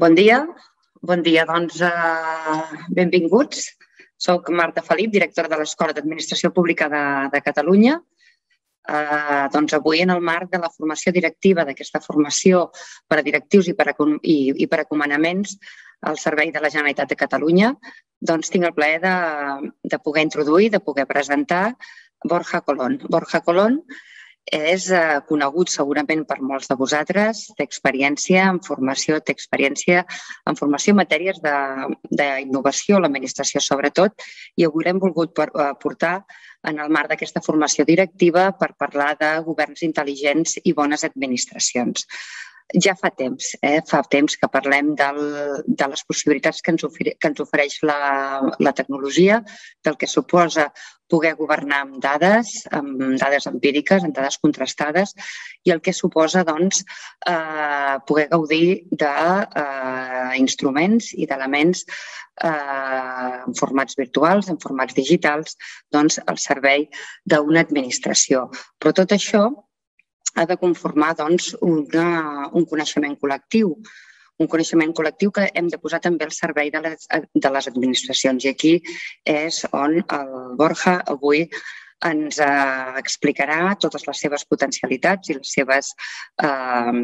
Bon dia. Bon dia, doncs eh, benvinguts. Soc Marta Felip, directora de l'Escola d'Administració Pública de, de Catalunya. Eh, doncs avui, en el marc de la formació directiva d'aquesta formació per a directius i per, a, i, i per a comanaments al Servei de la Generalitat de Catalunya, doncs tinc el plaer de, de poder introduir, de poder presentar Borja Colón. Borja Colón és eh, conegut segurament per molts de vosaltres, té experiència en formació, té experiència en formació en matèries d'innovació, l'administració sobretot, i avui l'hem volgut eh, portar en el marc d'aquesta formació directiva per parlar de governs intel·ligents i bones administracions ja fa temps, eh? fa temps que parlem del, de les possibilitats que ens, ofere, que ens ofereix la, la tecnologia, del que suposa poder governar amb dades, amb dades empíriques, amb dades contrastades, i el que suposa doncs, eh, poder gaudir d'instruments eh, i d'elements eh, en formats virtuals, en formats digitals, doncs, al servei d'una administració. Però tot això ha de conformar doncs, una, un coneixement col·lectiu, un coneixement col·lectiu que hem de posar també al servei de les, de les administracions. I aquí és on el Borja avui ens eh, explicarà totes les seves potencialitats i les seves eh,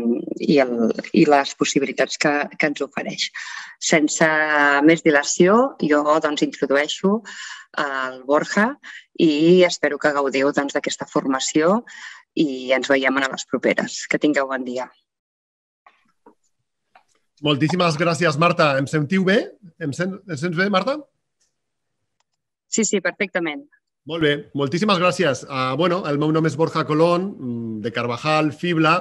i, el, i les possibilitats que, que ens ofereix. Sense més dilació, jo doncs, introdueixo eh, el Borja i espero que gaudiu doncs, d'aquesta doncs, formació i ens veiem en les properes. Que tingueu bon dia. Moltíssimes gràcies, Marta. Em sentiu bé? Em, sen em sents bé, Marta? Sí, sí, perfectament. Molt bé, moltíssimes gràcies. Uh, bueno, el meu nom és Borja Colón, mm, de Carvajal, Fibla.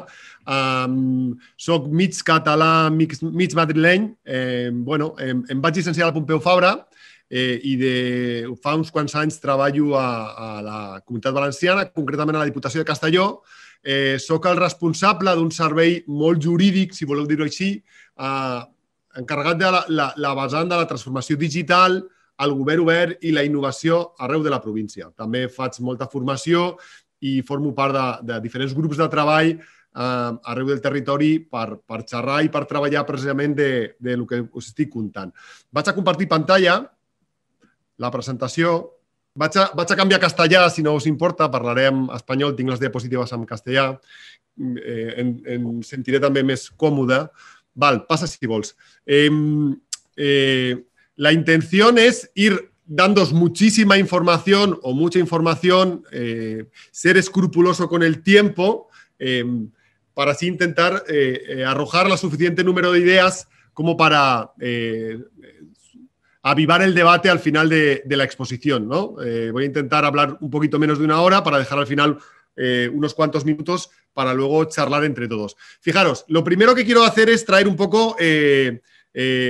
Um, soc mig català, mig, mig madrileny. Eh, bueno, em, em vaig llicenciar al Pompeu Fabra, eh, i de, fa uns quants anys treballo a, a la Comunitat Valenciana, concretament a la Diputació de Castelló, eh, sóc el responsable d'un servei molt jurídic, si voleu dir-ho així, eh, encarregat de la, la, la vessant de la transformació digital, el govern obert i la innovació arreu de la província. També faig molta formació i formo part de, de diferents grups de treball eh, arreu del territori per, per xerrar i per treballar precisament de, de lo que us estic contant. Vaig a compartir pantalla la presentación... Vaig a, cambiar a canviar si no os importa, Hablaré en español, tengo las diapositivas en castellà, mm, eh, sentiré también més còmode. Val, pasa si vols. Em, eh, la intención es ir dándos muchísima información o mucha información, eh, ser escrupuloso con el tiempo, em, para así intentar eh, arrojar la suficiente número de ideas como para avivar el debate al final de, la exposición. ¿no? Eh, voy a intentar hablar un poquito menos de una hora para dejar al final eh, unos cuantos minutos para luego charlar entre todos. Fijaros, lo primero que quiero hacer es traer un poco, eh,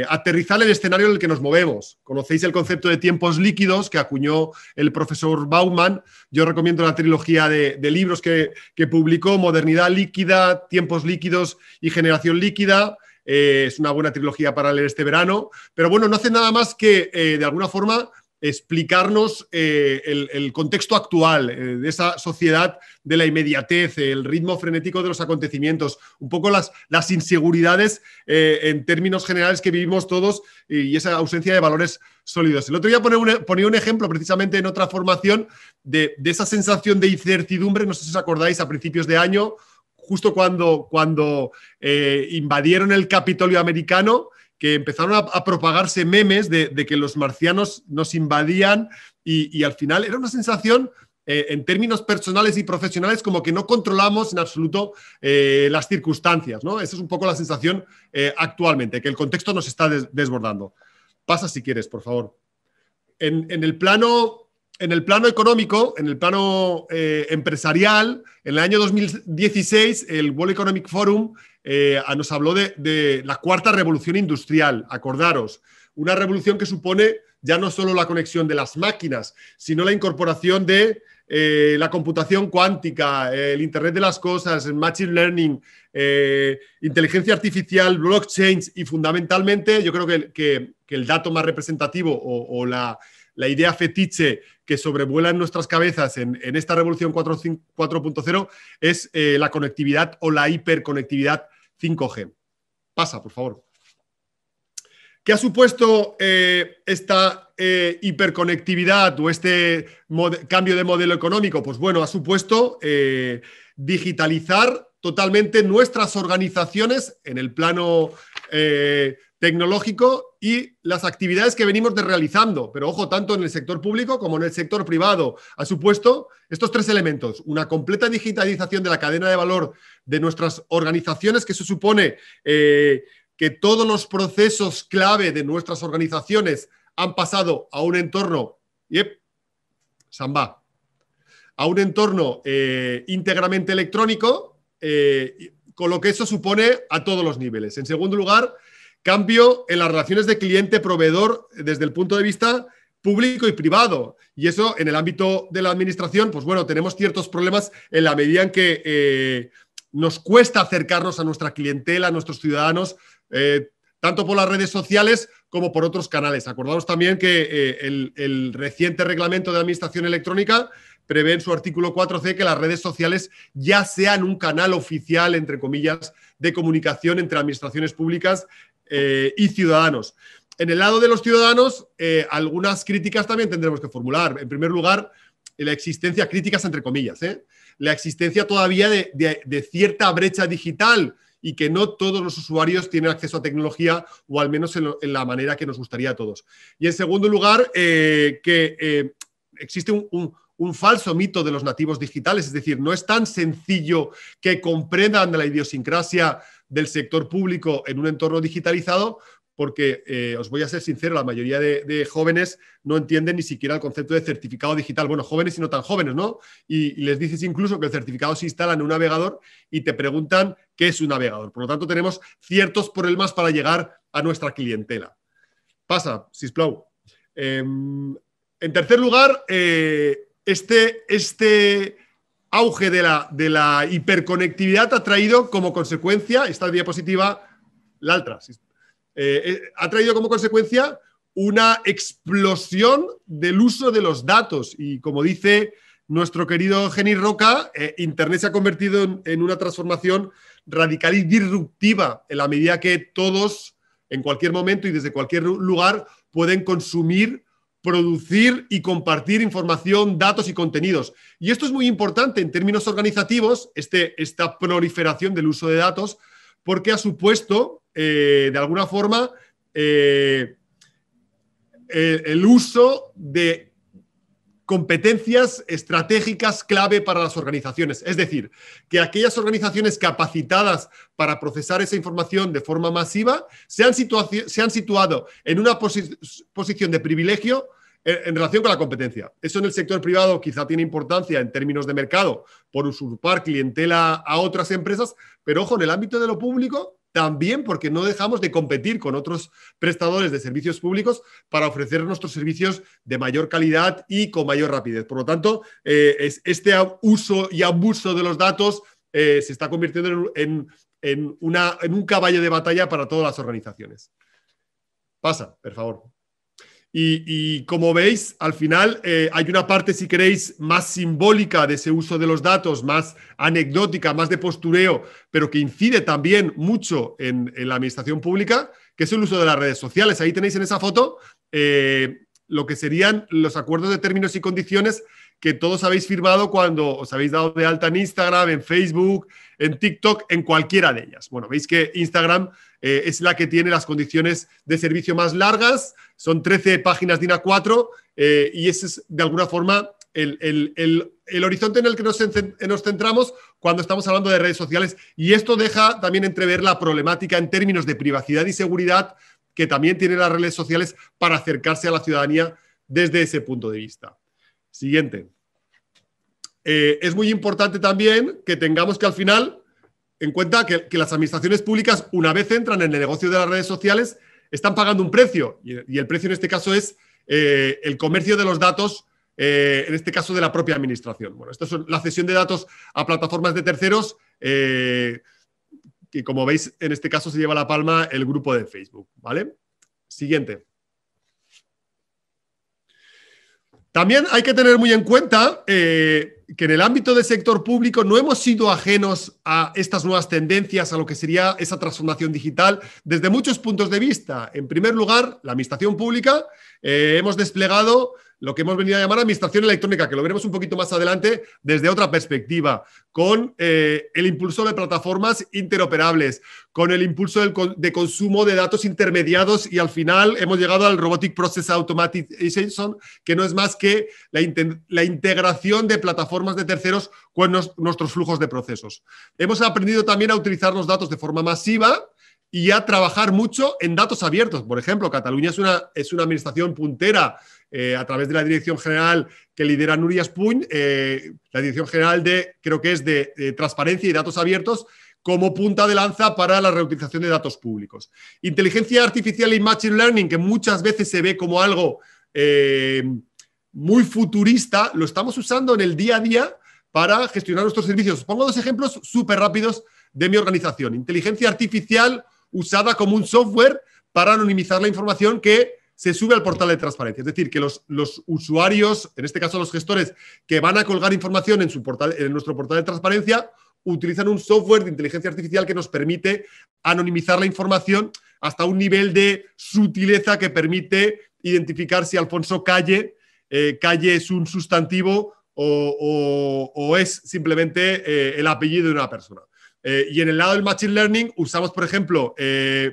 aterrizar el escenario en el que nos movemos. Conocéis el concepto de tiempos líquidos que acuñó el profesor Bauman. Yo recomiendo la trilogía de, libros que, que, publicó, Modernidad líquida, Tiempos líquidos y Generación líquida. Eh, es una buena trilogía para leer este verano, pero bueno, no hace nada más que, eh, de alguna forma, explicarnos eh, el, contexto actual de esa sociedad de la inmediatez, el ritmo frenético de los acontecimientos, un poco las, inseguridades en términos generales que vivimos todos y, esa ausencia de valores sólidos. El otro día ponía un, un ejemplo precisamente en otra formación de, de esa sensación de incertidumbre, no sé si os acordáis, a principios de año justo cuando, cuando eh, invadieron el Capitolio americano, que empezaron a, propagarse memes de, que los marcianos nos invadían y, al final era una sensación eh, en términos personales y profesionales, como que no controlamos en absoluto eh, las circunstancias, ¿no? Esa es un poco la sensación actualmente, que el contexto nos está desbordando. Pasa si quieres, por favor. en el plano en el plano económico, en el plano eh, empresarial, en el año 2016 el World Economic Forum eh, nos habló de, la cuarta revolución industrial, acordaros, una revolución que supone ya no solo la conexión de las máquinas, sino la incorporación de eh, la computación cuántica, el Internet de las Cosas, el Machine Learning, inteligencia artificial, blockchain y fundamentalmente yo creo que, el dato más representativo o, la idea fetiche que sobrevuelan nuestras cabezas en, esta revolución 4.0 es eh, la conectividad o la hiperconectividad 5G. Pasa, por favor. ¿Qué ha supuesto eh, esta eh, hiperconectividad o este cambio de modelo económico? Pues bueno, ha supuesto digitalizar totalmente nuestras organizaciones en el plano tecnológico y las actividades que venimos de realizando, pero ojo, tanto en el sector público como en el sector privado. Ha supuesto estos tres elementos, una completa digitalización de la cadena de valor de nuestras organizaciones, que se supone eh, que todos los procesos clave de nuestras organizaciones han pasado a un entorno, samba, a un entorno eh, íntegramente electrónico, eh, con lo que eso supone a todos los niveles. En segundo lugar, Cambio en las relaciones de cliente-proveedor desde el punto de vista público y privado. Y eso en el ámbito de la administración, pues bueno, tenemos ciertos problemas en la medida en que eh, nos cuesta acercarnos a nuestra clientela, a nuestros ciudadanos, eh, tanto por las redes sociales como por otros canales. Acordamos también que eh, el, reciente reglamento de administración electrónica prevé en su artículo 4C que las redes sociales ya sean un canal oficial, entre comillas, de comunicación entre administraciones públicas eh, y ciudadanos. En el lado de los ciudadanos, eh, algunas críticas también tendremos que formular. En primer lugar, la existencia, críticas entre comillas, ¿eh? la existencia todavía de, cierta brecha digital y que no todos los usuarios tienen acceso a tecnología o al menos en, la manera que nos gustaría a todos. Y en segundo lugar, que existe un, un, falso mito de los nativos digitales, es decir, no es tan sencillo que comprendan la idiosincrasia del sector público en un entorno digitalizado, porque eh, os voy a ser sincero, la mayoría de, jóvenes no entienden ni siquiera el concepto de certificado digital. Bueno, jóvenes y no tan jóvenes, ¿no? Y, les dices incluso que el certificado se instala en un navegador y te preguntan qué es un navegador. Por lo tanto, tenemos ciertos problemas para llegar a nuestra clientela. Pasa, Sisplau. Em, en tercer lugar, eh, este, este auge de la, de la hiperconectividad ha traído como consecuencia, esta diapositiva, la otra, eh, eh, ha traído como consecuencia una explosión del uso de los datos. Y como dice nuestro querido Jenny Roca, eh, Internet se ha convertido en, en, una transformación radical y disruptiva en la medida que todos, en cualquier momento y desde cualquier lugar, pueden consumir producir y compartir información, datos y contenidos. Y esto es muy importante en términos organizativos, este, esta proliferación del uso de datos, porque ha supuesto, eh, de alguna forma, eh, el, uso de competencias estratégicas clave para las organizaciones. Es decir, que aquellas organizaciones capacitadas para procesar esa información de forma masiva se han, situado en una posición de privilegio en relación con la competencia. Eso en el sector privado quizá tiene importancia en términos de mercado por usurpar clientela a otras empresas, pero ojo, en el ámbito de lo público también porque no dejamos de competir con otros prestadores de servicios públicos para ofrecer nuestros servicios de mayor calidad y con mayor rapidez. Por lo tanto, eh, este uso y abuso de los datos eh, se está convirtiendo en, en un caballo de batalla para todas las organizaciones. Pasa, por favor. Y, como veis, al final eh, hay una parte, si queréis, más simbólica de ese uso de los datos, más anecdótica, más de postureo, pero que incide también mucho en, la administración pública, que es el uso de las redes sociales. Ahí tenéis en esa foto eh, lo que serían los acuerdos de términos y condiciones que todos habéis firmado cuando os habéis dado de alta en Instagram, en Facebook, en TikTok, en cualquiera de ellas. Bueno, veis que Instagram eh, es la que tiene las condiciones de servicio más largas, son 13 páginas ina 4 eh, y ese es de alguna forma el, horizonte en el que nos, nos, centramos cuando estamos hablando de redes sociales y esto deja también entrever la problemática en términos de privacidad y seguridad que también tienen las redes sociales para acercarse a la ciudadanía desde ese punto de vista. Siguiente. Eh, es muy importante también que tengamos que al final en cuenta que, las administraciones públicas, una vez entran en el negocio de las redes sociales, están pagando un precio. Y, el precio en este caso es eh, el comercio de los datos, eh, en este caso de la propia administración. Bueno, esto es la cesión de datos a plataformas de terceros, que como veis, en este caso se lleva la palma el grupo de Facebook. ¿Vale? Siguiente. También hay que tener muy en cuenta eh, que en el ámbito del sector público no hemos sido ajenos a estas nuevas tendencias, a lo que sería esa transformación digital, desde muchos puntos de vista. En primer lugar, la administración pública eh, hemos desplegado lo que hemos venido a llamar administración electrónica, que lo veremos un poquito más adelante desde otra perspectiva, con eh, el impulso de plataformas interoperables, con el impulso de consumo de datos intermediados y al final hemos llegado al Robotic Process Automatization, que no es más que la, integración de plataformas de terceros con nuestros flujos de procesos. Hemos aprendido también a utilizar los datos de forma masiva, y a trabajar mucho en datos abiertos. Por ejemplo, Cataluña es una, es una administración puntera eh, a través de la dirección general que lidera Nuria Spuñ, eh, la dirección general de, creo que es de, transparencia y datos abiertos, como punta de lanza para la reutilización de datos públicos. Inteligencia artificial y machine learning, que muchas veces se ve como algo eh, muy futurista, lo estamos usando en el día a día para gestionar nuestros servicios. Os pongo dos ejemplos súper rápidos de mi organización. Inteligencia artificial usada como un software para anonimizar la información que se sube al portal de transparencia. Es decir, que los, usuarios, en este caso los gestores, que van a colgar información en, su portal, en nuestro portal de transparencia, utilizan un software de inteligencia artificial que nos permite anonimizar la información hasta un nivel de sutileza que permite identificar si Alfonso Calle, eh, Calle es un sustantivo o, es simplemente eh, el apellido de una persona. Eh, y en el lado del Machine Learning usamos, por ejemplo,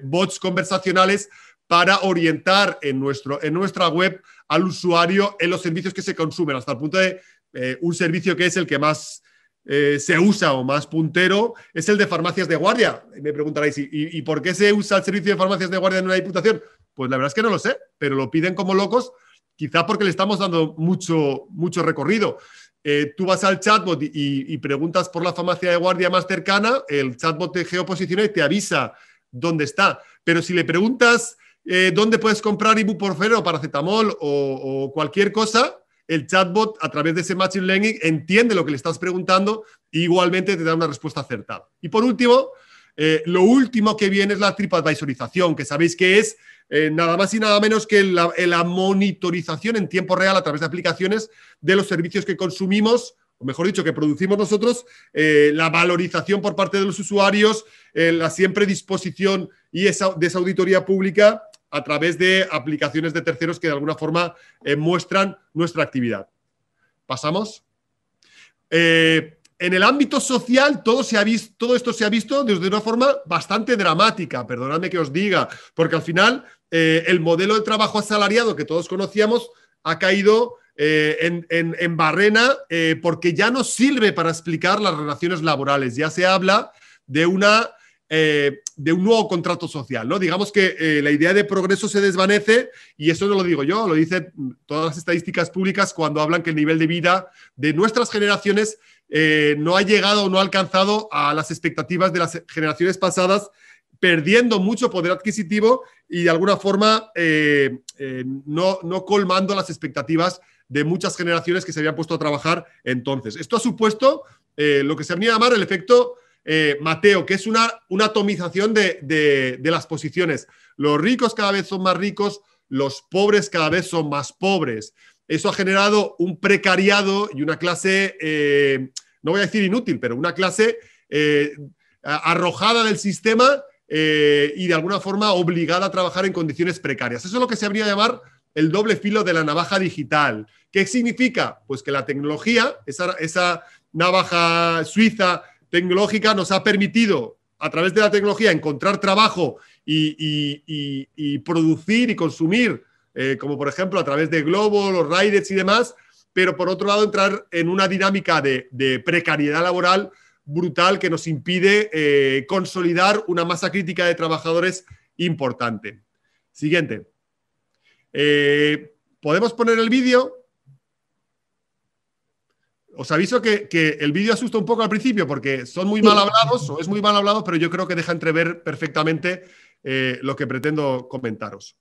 bots conversacionales para orientar en, nuestro, en nuestra web al usuario en los servicios que se consumen, hasta el punto de eh, un servicio que es el que más eh, se usa o más puntero, es el de farmacias de guardia. me preguntaréis, ¿y, por qué se usa el servicio de farmacias de guardia en una diputación? Pues la verdad es que no lo sé, pero lo piden como locos, quizá porque le estamos dando mucho, mucho recorrido. Eh, tú vas al chatbot y, preguntas por la farmacia de guardia más cercana, el chatbot te geoposiciona y te avisa dónde está. Pero si le preguntas eh, dónde puedes comprar ibuprofeno o paracetamol o, cualquier cosa, el chatbot a través de ese machine learning entiende lo que le estás preguntando e igualmente te da una respuesta acertada. Y por último, eh, lo último que viene es la tripadvisorización, que sabéis que es eh, nada más y nada menos que la, monitorización en tiempo real a través de aplicaciones de los servicios que consumimos, o mejor dicho, que producimos nosotros, la valorización por parte de los usuarios, la siempre disposición y de esa auditoría pública a través de aplicaciones de terceros que de alguna forma eh, muestran nuestra actividad. ¿Pasamos? Eh, en el ámbito social, todo, se ha visto, todo esto se ha visto desde una forma bastante dramática, perdonadme que os diga, porque al final eh, el modelo de trabajo asalariado que todos conocíamos ha caído en, barrena porque ya no sirve para explicar las relaciones laborales. Ya se habla de una eh, de un nuevo contrato social. ¿no? Digamos que eh, la idea de progreso se desvanece y eso no lo digo yo, lo dicen todas las estadísticas públicas cuando hablan que el nivel de vida de nuestras generaciones eh, no ha llegado o no ha alcanzado a las expectativas de las generaciones pasadas perdiendo mucho poder adquisitivo y de alguna forma no, colmando las expectativas de muchas generaciones que se habían puesto a trabajar entonces. Esto ha supuesto lo que se venía a llamar el efecto eh, Mateo, que es una, atomización de, las posiciones. Los ricos cada vez son más ricos, los pobres cada vez son más pobres. Eso ha generado un precariado y una clase, eh, no voy a decir inútil, pero una clase eh, arrojada del sistema y de alguna forma obligada a trabajar en condiciones precarias. Eso es lo que se habría de llamar el doble filo de la navaja digital. ¿Qué significa? Pues que la tecnología, esa navaja suiza tecnológica nos ha permitido, a través de la tecnología, encontrar trabajo y, producir y consumir, eh, como por ejemplo a través de Globo, los Raiders y demás, pero por otro lado entrar en una dinámica de, precariedad laboral brutal que nos impide eh, consolidar una masa crítica de trabajadores importante. Siguiente. Eh, ¿Podemos poner el vídeo? Os aviso que, el vídeo asusta un poco al principio porque son muy mal hablados o es muy mal hablado, pero yo creo que deja entrever perfectamente eh, lo que pretendo comentaros.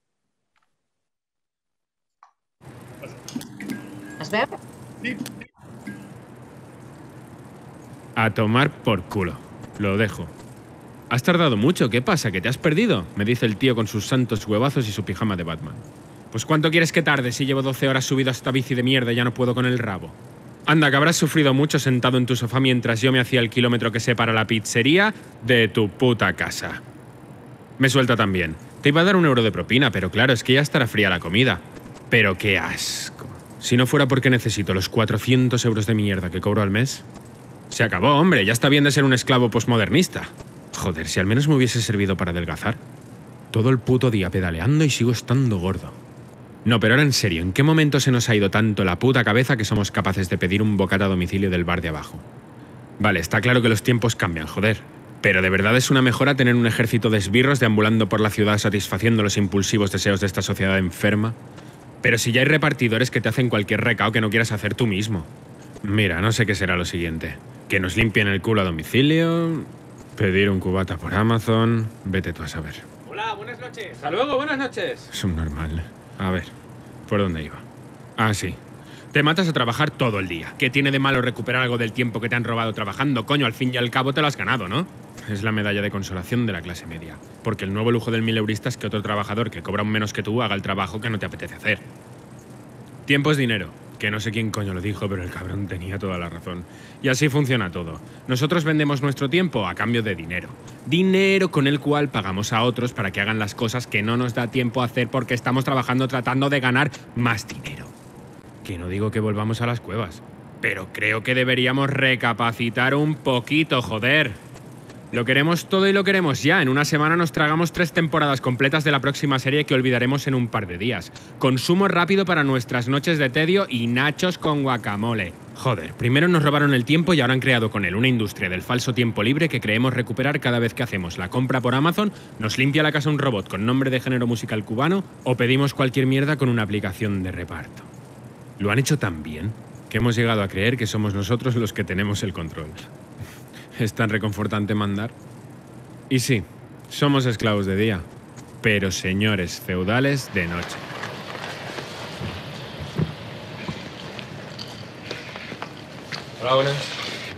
A tomar por culo. Lo dejo. Has tardado mucho, ¿qué pasa? ¿Que te has perdido? Me dice el tío con sus santos huevazos y su pijama de Batman. Pues ¿cuánto quieres que tarde si llevo 12 horas subido a esta bici de mierda y ya no puedo con el rabo? Anda, que habrás sufrido mucho sentado en tu sofá mientras yo me hacía el kilómetro que separa la pizzería de tu puta casa. Me suelta también. Te iba a dar un euro de propina, pero claro, es que ya estará fría la comida. Pero qué asco. Si no fuera porque necesito los 400 euros de mierda que cobro al mes. Se acabó, hombre, ya está bien de ser un esclavo posmodernista. Joder, si al menos me hubiese servido para adelgazar. Todo el puto día pedaleando y sigo estando gordo. No, pero ahora en serio, ¿en qué momento se nos ha ido tanto la puta cabeza que somos capaces de pedir un bocata a domicilio del bar de abajo? Vale, está claro que los tiempos cambian, joder. Pero de verdad es una mejora tener un ejército de esbirros deambulando por la ciudad satisfaciendo los impulsivos deseos de esta sociedad enferma. Pero si ya hay repartidores que te hacen cualquier recao que no quieras hacer tú mismo. Mira, no sé qué será lo siguiente. Que nos limpien el culo a domicilio, pedir un cubata por Amazon, vete tú a saber. Hola, buenas noches. Hasta luego, buenas noches. Subnormal. A ver, ¿por dónde iba? Ah, sí. Te matas a trabajar todo el día. ¿Qué tiene de malo recuperar algo del tiempo que te han robado trabajando? Coño, al fin y al cabo te lo has ganado, ¿no? Es la medalla de consolación de la clase media. Porque el nuevo lujo del mileurista es que otro trabajador que cobra un menos que tú haga el trabajo que no te apetece hacer. Tiempo es dinero. Que no sé quién coño lo dijo, pero el cabrón tenía toda la razón. Y así funciona todo. Nosotros vendemos nuestro tiempo a cambio de dinero. Dinero con el cual pagamos a otros para que hagan las cosas que no nos da tiempo a hacer porque estamos trabajando tratando de ganar más dinero. Que no digo que volvamos a las cuevas, pero creo que deberíamos recapacitar un poquito, joder. Lo queremos todo y lo queremos ya. En una semana nos tragamos tres temporadas completas de la próxima serie que olvidaremos en un par de días. Consumo rápido para nuestras noches de tedio y nachos con guacamole. Joder, primero nos robaron el tiempo y ahora han creado con él una industria del falso tiempo libre que creemos recuperar cada vez que hacemos la compra por Amazon, nos limpia la casa un robot con nombre de género musical cubano o pedimos cualquier mierda con una aplicación de reparto. Lo han hecho tan bien que hemos llegado a creer que somos nosotros los que tenemos el control es tan reconfortante mandar. Y sí, somos esclavos de día, pero señores feudales de noche. Hola, buenas.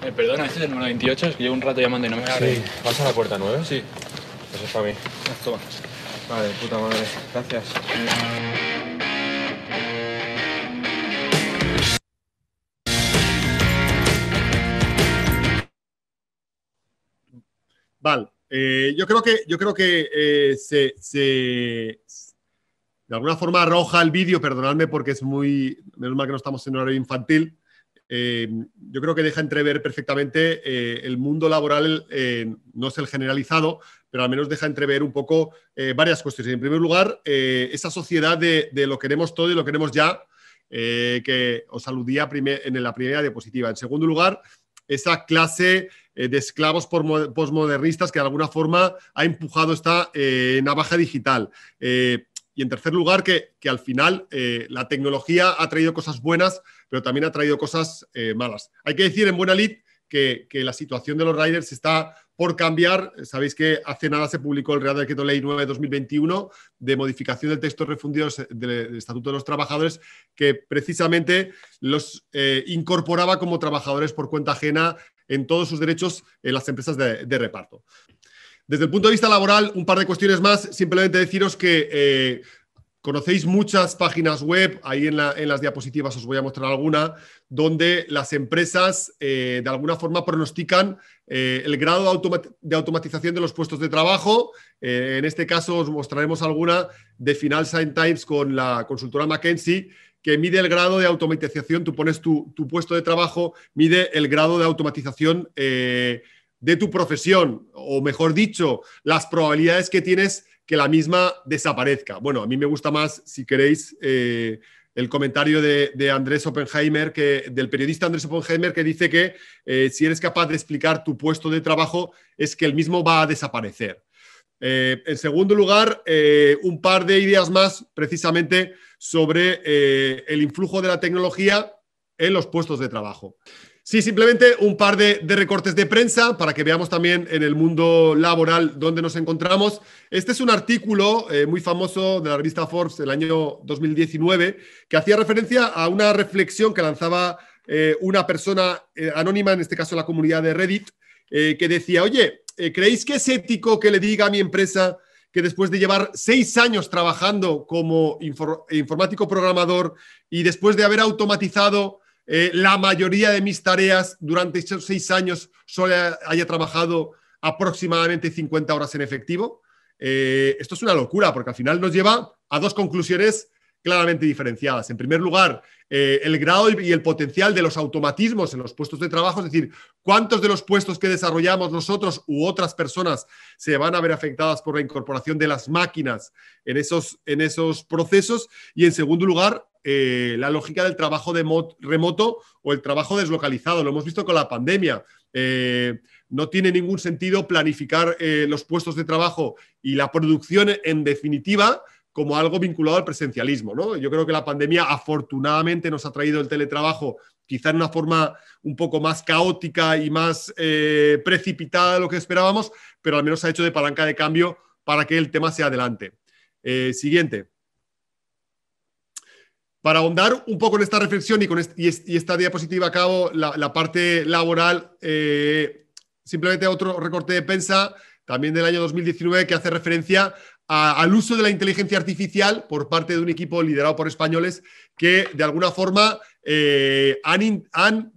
Eh, perdona, este es el número 28, es que llevo un rato llamando y no me abre. Sí. pasa a la puerta 9? Sí. Eso es para mí. Toma. Vale, puta madre. Gracias. Vale, eh, yo creo que, yo creo que eh, se, se, de alguna forma arroja el vídeo, perdonadme porque es muy, menos mal que no estamos en horario infantil, eh, yo creo que deja entrever perfectamente el mundo laboral, no es el generalizado, pero al menos deja entrever un poco varias cuestiones. En primer lugar, esa sociedad de, de, lo queremos todo y lo queremos ya, que os aludía en la primera diapositiva. En segundo lugar, esa clase eh, de esclavos posmodernistas que de alguna forma ha empujado esta eh, navaja digital. Eh, y en tercer lugar, que, al final la tecnología ha traído cosas buenas, pero también ha traído cosas malas. Hay que decir en buena lid que, que, la situación de los riders está por cambiar, sabéis que hace nada se publicó el Real Decreto Ley 9 de 2021 de modificación del texto refundido del Estatuto de los Trabajadores, que precisamente los eh, incorporaba como trabajadores por cuenta ajena en todos sus derechos en las empresas de, reparto. Desde el punto de vista laboral, un par de cuestiones más. Simplemente deciros que eh, Conocéis muchas páginas web, ahí en, las diapositivas os voy a mostrar alguna, donde las empresas eh, de alguna forma pronostican eh, el grado de, automatización de los puestos de trabajo. Eh, en este caso os mostraremos alguna de Final Sign Times con la consultora McKenzie, que mide el grado de automatización, tú pones tu puesto de trabajo, mide el grado de automatización de tu profesión, o mejor dicho, las probabilidades que tienes que la misma desaparezca. Bueno, a mí me gusta más, si queréis, eh, el comentario de, Andrés Oppenheimer, que, del periodista Andrés Oppenheimer, que dice que eh, si eres capaz de explicar tu puesto de trabajo, es que el mismo va a desaparecer. Eh, en segundo lugar, un par de ideas más precisamente sobre el influjo de la tecnología en los puestos de trabajo. Sí, simplemente un par de, recortes de prensa para que veamos también en el mundo laboral dónde nos encontramos. Este es un artículo eh, muy famoso de la revista Forbes del año 2019 que hacía referencia a una reflexión que lanzaba eh, una persona eh, anónima, en este caso la comunidad de Reddit, que decía, oye, ¿creéis que es ético que le diga a mi empresa que después de llevar seis años trabajando como informático programador y después de haber automatizado eh, la mayoría de mis tareas durante esos seis años solo haya trabajado aproximadamente 50 horas en efectivo. Eh, esto es una locura porque al final nos lleva a dos conclusiones claramente diferenciadas. En primer lugar, eh, el grado y el potencial de los automatismos en los puestos de trabajo, es decir, cuántos de los puestos que desarrollamos nosotros u otras personas se van a ver afectadas por la incorporación de las máquinas en esos, en esos procesos. Y en segundo lugar, eh, la lógica del trabajo de remoto o el trabajo deslocalizado. Lo hemos visto con la pandemia. Eh, no tiene ningún sentido planificar los puestos de trabajo y la producción en definitiva como algo vinculado al presencialismo. Yo creo que la pandemia afortunadamente nos ha traído el teletrabajo quizá en una forma un poco más caótica y más eh, precipitada de lo que esperábamos, pero al menos ha hecho de palanca de cambio para que el tema sea adelante. Eh, siguiente. Para ahondar un poco en esta reflexión y con esta diapositiva a cabo, la, parte laboral, eh, simplemente otro recorte de prensa también del año 2019 que hace referencia al uso de la inteligencia artificial por parte de un equipo liderado por españoles que de alguna forma eh, han,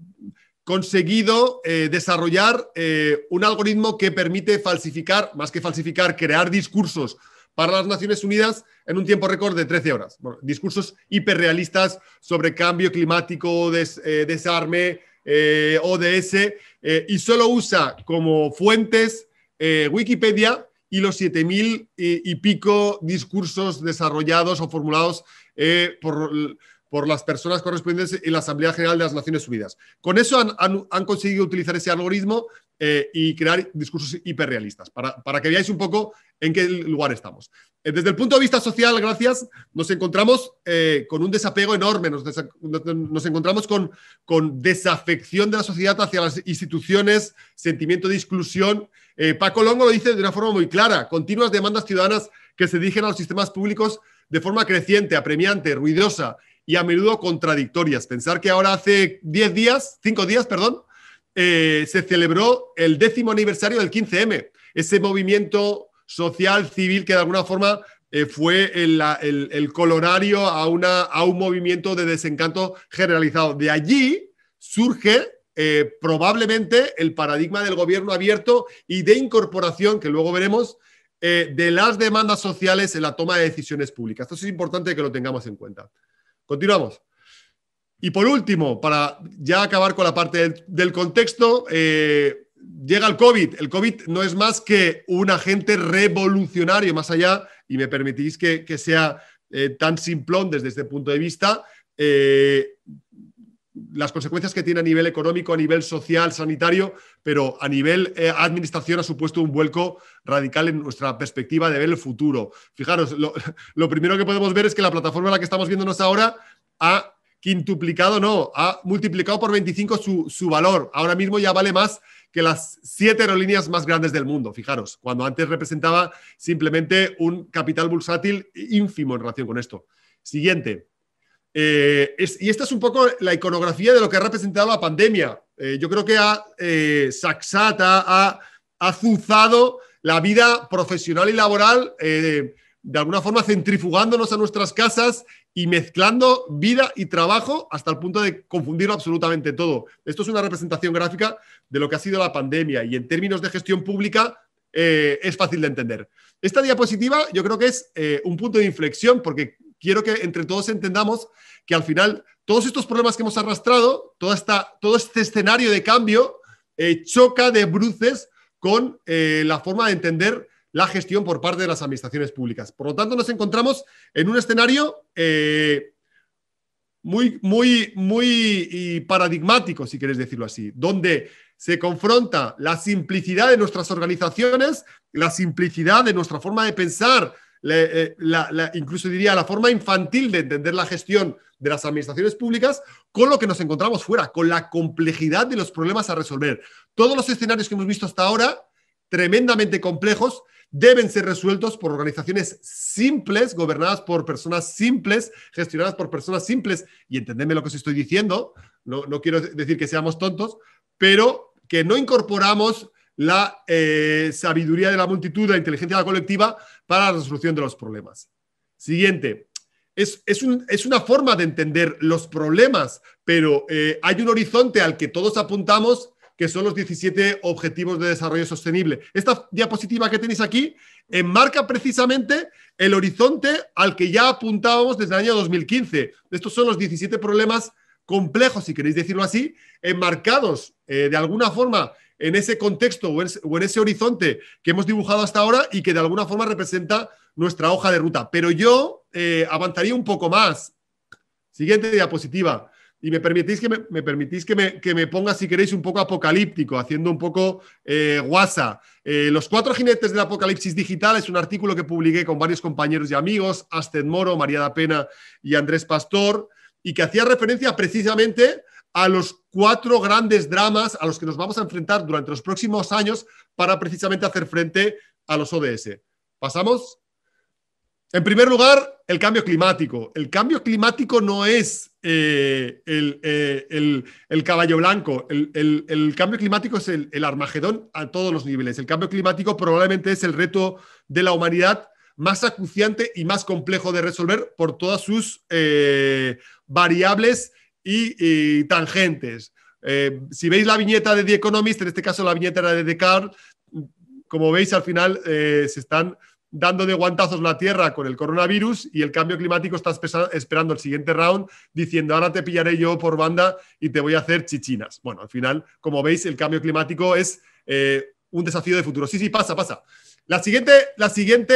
conseguido eh, desarrollar eh, un algoritmo que permite falsificar, más que falsificar, crear discursos para las Naciones Unidas en un tiempo récord de 13 horas. discursos hiperrealistas sobre cambio climático, o desarme, ODS, y solo usa como fuentes Wikipedia y los 7.000 y, y pico discursos desarrollados o formulados eh, por, las personas correspondientes en la Asamblea General de las Naciones Unidas. Con eso han, conseguido utilizar ese algoritmo eh, y crear discursos hiperrealistas, para, para, que veáis un poco en qué lugar estamos. Eh, desde el punto de vista social, gracias, nos encontramos eh, con un desapego enorme, nos, encontramos con, desafección de la sociedad hacia las instituciones, sentimiento de exclusión. Paco Longo lo dice de una forma muy clara, continuas demandas ciudadanas que se dirigen a los sistemas públicos de forma creciente, apremiante, ruidosa y a menudo contradictorias. Pensar que ahora hace 10 días, 5 días, perdón, eh, se celebró el décimo aniversario del 15M, ese movimiento social, civil, que de alguna forma eh, fue el, el, colorario a, un movimiento de desencanto generalizado. De allí surge eh, probablemente el paradigma del gobierno abierto y de incorporación, que luego veremos, de las demandas sociales en la toma de decisiones públicas. Esto es importante que lo tengamos en cuenta. Continuamos. Y por último, para ya acabar con la parte del, contexto, eh, llega el COVID. El COVID no es más que un agente revolucionario más allá, y me permitís que, sea eh, tan simplón desde este punto de vista. Eh, las consecuencias que tiene a nivel económico, a nivel social, sanitario, pero a nivel administración ha supuesto un vuelco radical en nuestra perspectiva de ver el futuro. Fijaros, lo, lo primero que podemos ver es que la plataforma en la que estamos viéndonos ahora ha quintuplicado, no, ha multiplicado por 25 su, valor. Ahora mismo ya vale más que las siete aerolíneas más grandes del mundo, fijaros, cuando antes representaba simplemente un capital bursátil ínfimo en relación con esto. Siguiente. Eh, y esta es un poco la iconografía de lo que ha representado la pandemia. Eh, yo creo que ha eh, ha, ha azuzado la vida profesional y laboral, de alguna forma centrifugándonos a nuestras casas y mezclando vida y trabajo hasta el punto de confundirlo absolutamente todo. Esto es una representación gráfica de lo que ha sido la pandemia y en términos de gestión pública eh, es fácil de entender. Esta diapositiva yo creo que es eh, un punto de inflexión porque quiero que entre todos entendamos que al final todos estos problemas que hemos arrastrado, toda esta, todo este escenario de cambio eh, choca de bruces con la forma de entender la gestión por parte de las administraciones públicas. Por lo tanto, nos encontramos en un escenario eh, muy, muy, muy paradigmático, si quieres decirlo así, donde se confronta la simplicidad de nuestras organizaciones, la simplicidad de nuestra forma de pensar, eh, incluso diría la forma infantil de entender la gestión de las administraciones públicas con lo que nos encontramos fuera, con la complejidad de los problemas a resolver. Todos los escenarios que hemos visto hasta ahora, tremendamente complejos, deben ser resueltos por organizaciones simples, gobernadas por personas simples, gestionadas por personas simples. Y entendedme lo que os estoy diciendo, no, quiero decir que seamos tontos, pero que no incorporamos la eh, sabiduría de la multitud, la inteligencia de la colectiva para la resolución de los problemas. Siguiente, es, una forma de entender los problemas, pero eh, hay un horizonte al que todos apuntamos que son los 17 Objetivos de Desarrollo Sostenible. Esta diapositiva que tenéis aquí enmarca precisamente el horizonte al que ya apuntábamos desde el año 2015. Estos son los 17 problemas complejos, si queréis decirlo así, enmarcados eh, de alguna forma en ese contexto o en, ese horizonte que hemos dibujado hasta ahora y que de alguna forma representa nuestra hoja de ruta. Pero yo eh, avanzaría un poco más. Siguiente diapositiva. Y me permitís que me, permitís que me, ponga, si queréis, un poco apocalíptico, haciendo un poco eh, guasa. Eh, los cuatro jinetes del apocalipsis digital es un artículo que publiqué con varios compañeros y amigos, Asted Moro, María da Pena y Andrés Pastor, y que hacía referencia precisamente a los cuatro grandes dramas a los que nos vamos a enfrentar durante los próximos años para precisamente hacer frente a los ODS. ¿Pasamos? En primer lugar, el cambio climático. El cambio climático no es eh, eh, el, caballo blanco. El, cambio climático es el, armagedón a todos los niveles. El cambio climático probablemente es el reto de la humanidad más acuciante y más complejo de resolver por todas sus eh, variables y, y tangentes. si veis la viñeta de The Economist, en este caso la viñeta era de Descartes, como veis al final se están dando de guantazos la tierra con el coronavirus y el cambio climático está esperando el siguiente round diciendo ahora te pillaré yo por banda y te voy a hacer chichinas. Bueno, al final, como veis, el cambio climático es eh, un desafío de futuro. Sí, sí, pasa, pasa. La siguiente, la siguiente,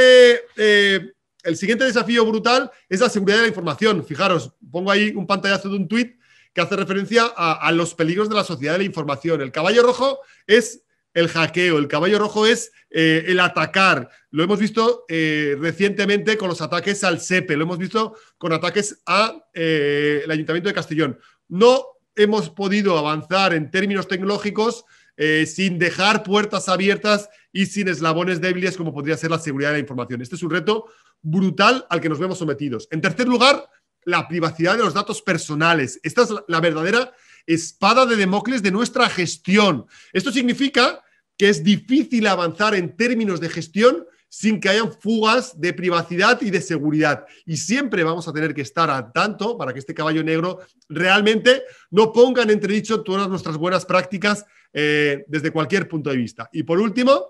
eh, el siguiente desafío brutal es la seguridad de la información. Fijaros, pongo ahí un pantallazo de un tuit que hace referencia a los peligros de la sociedad de la información. El caballo rojo es el hackeo, el caballo rojo es eh, el atacar. Lo hemos visto eh, recientemente con los ataques al SEPE, lo hemos visto con ataques al eh, Ayuntamiento de Castellón. No hemos podido avanzar en términos tecnológicos sin dejar puertas abiertas y sin eslabones débiles como podría ser la seguridad de la información. Este es un reto brutal al que nos vemos sometidos. En tercer lugar, la privacidad de los datos personales. Esta es la verdadera espada de Democles de nuestra gestión. Esto significa que es difícil avanzar en términos de gestión sin que hayan fugas de privacidad y de seguridad. Y siempre vamos a tener que estar al tanto para que este caballo negro realmente no ponga en entredicho todas nuestras buenas prácticas eh, desde cualquier punto de vista. Y por último,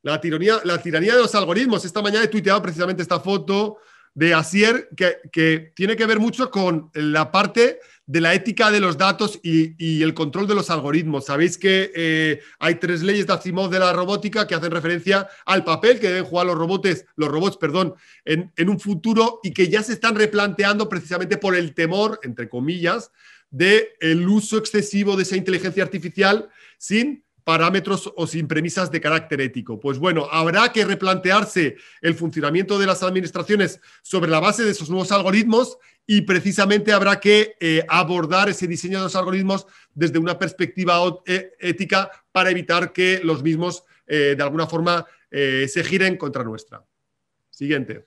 la tiranía, la tiranía de los algoritmos. Esta mañana he tuiteado precisamente esta foto de Asier que tiene que ver mucho con la parte de la ética de los datos y, el control de los algoritmos. Sabéis que eh, hay tres leyes de Asimov de la robótica que hacen referencia al papel que deben jugar los robots, los robots, perdón, en, un futuro y que ya se están replanteando precisamente por el temor, entre comillas, del el uso excesivo de esa inteligencia artificial sin parámetros o sin premisas de carácter ético. Pues bueno, habrá que replantearse el funcionamiento de las administraciones sobre la base de esos nuevos algoritmos y precisamente habrá que eh, abordar ese diseño de los algoritmos desde una perspectiva eh, ética para evitar que los mismos eh, de alguna forma se giren contra nuestra. Siguiente.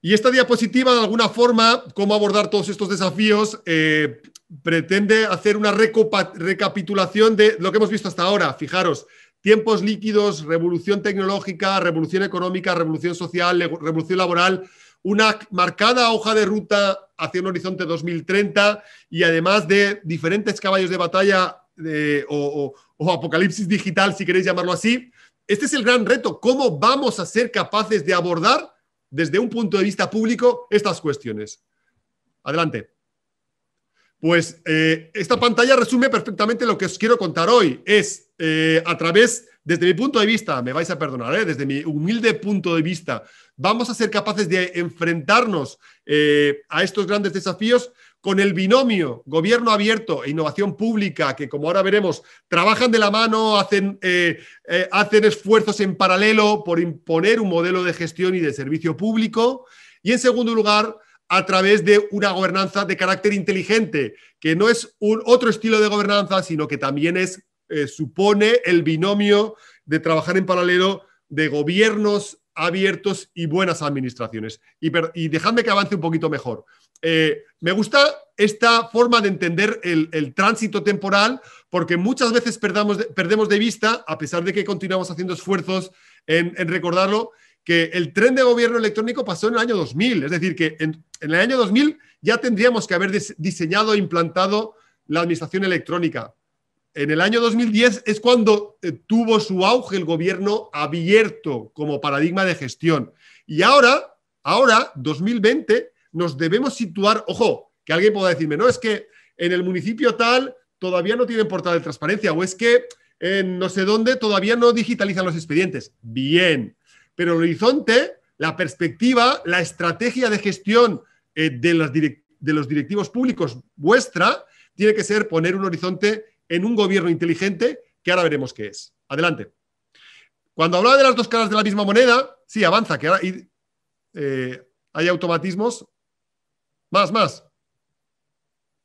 Y esta diapositiva, de alguna forma, cómo abordar todos estos desafíos, pretende hacer una recapitulación de lo que hemos visto hasta ahora. Fijaros, tiempos líquidos, revolución tecnológica, revolución económica, revolución social, revolución laboral, una marcada hoja de ruta hacia un horizonte 2030 y además de diferentes caballos de batalla o apocalipsis digital, si queréis llamarlo así. Este es el gran reto, cómo vamos a ser capaces de abordar desde un punto de vista público estas cuestiones. Adelante. Pues eh, esta pantalla resume perfectamente lo que os quiero contar hoy. Es eh, a través, desde mi punto de vista, me vais a perdonar, eh, desde mi humilde punto de vista, vamos a ser capaces de enfrentarnos a estos grandes desafíos con el binomio gobierno abierto e innovación pública, que como ahora veremos, trabajan de la mano, hacen, hacen esfuerzos en paralelo por imponer un modelo de gestión y de servicio público. Y en segundo lugar, a través de una gobernanza de carácter inteligente, que no es un otro estilo de gobernanza, sino que también es, eh, supone el binomio de trabajar en paralelo de gobiernos abiertos y buenas administraciones. Y, dejadme que avance un poquito mejor. Eh, me gusta esta forma de entender el, tránsito temporal, porque muchas veces perdemos de vista, a pesar de que continuamos haciendo esfuerzos en recordarlo, que el tren de gobierno electrónico pasó en el año 2000, es decir, que en, el año 2000 ya tendríamos que haber diseñado e implantado la administración electrónica. En el año 2010 es cuando eh, tuvo su auge el gobierno abierto como paradigma de gestión. Y ahora, ahora, 2020, nos debemos situar, ojo, que alguien pueda decirme, no, es que en el municipio tal todavía no tienen portal de transparencia o es que en no sé dónde todavía no digitalizan los expedientes. Bien, pero el horizonte, la perspectiva, la estrategia de gestión eh, de, los directivos públicos vuestra, tiene que ser poner un horizonte en un gobierno inteligente, que ahora veremos qué es. Adelante. Cuando hablaba de las dos caras de la misma moneda, sí, avanza, que ahora hay, eh, automatismos. Más, más.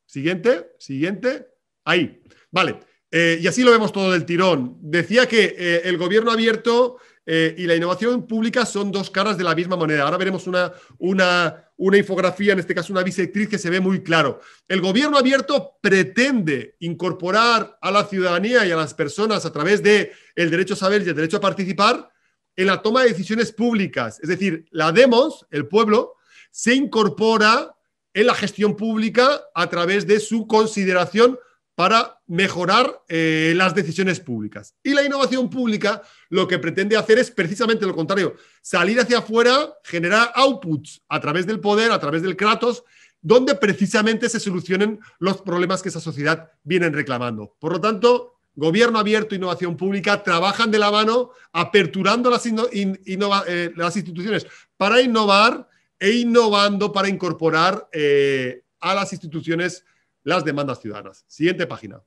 Siguiente, siguiente. Ahí. Vale. Eh, y así lo vemos todo del tirón. Decía que el gobierno abierto eh, y la innovación pública son dos caras de la misma moneda. Ahora veremos una, una, infografía, en este caso una bisectriz, que se ve muy claro. El gobierno abierto pretende incorporar a la ciudadanía y a las personas a través del el derecho a saber y el derecho a participar en la toma de decisiones públicas. Es decir, la demos, el pueblo, se incorpora en la gestión pública a través de su consideración para mejorar eh, las decisiones públicas. Y la innovación pública lo que pretende hacer es precisamente lo contrario, salir hacia afuera, generar outputs a través del poder, a través del Kratos, donde precisamente se solucionen los problemas que esa sociedad viene reclamando. Por lo tanto, gobierno abierto, innovación pública, trabajan de la mano, aperturando las, eh, instituciones para innovar e innovando para incorporar eh, a las instituciones las demandas ciudadanas. Siguiente página.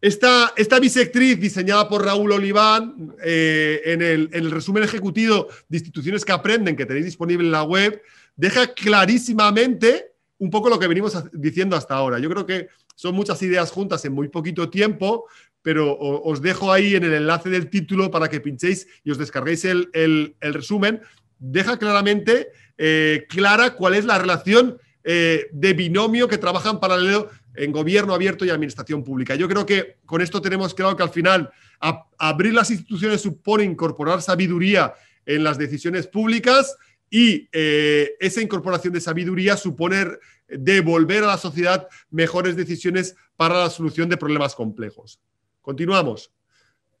Esta, esta bisectriz diseñada por Raúl Oliván eh, en, el, el resumen ejecutivo de instituciones que aprenden, que tenéis disponible en la web, deja clarísimamente un poco lo que venimos diciendo hasta ahora. Yo creo que son muchas ideas juntas en muy poquito tiempo, pero os dejo ahí en el enlace del título para que pinchéis y os descarguéis el, el, resumen. Deja claramente eh, clara cuál es la relación eh, de binomio que trabajan paralelo en gobierno abierto y administración pública. Yo creo que con esto tenemos claro que al final abrir las instituciones supone incorporar sabiduría en las decisiones públicas y eh, esa incorporación de sabiduría supone devolver a la sociedad mejores decisiones para la solución de problemas complejos. Continuamos.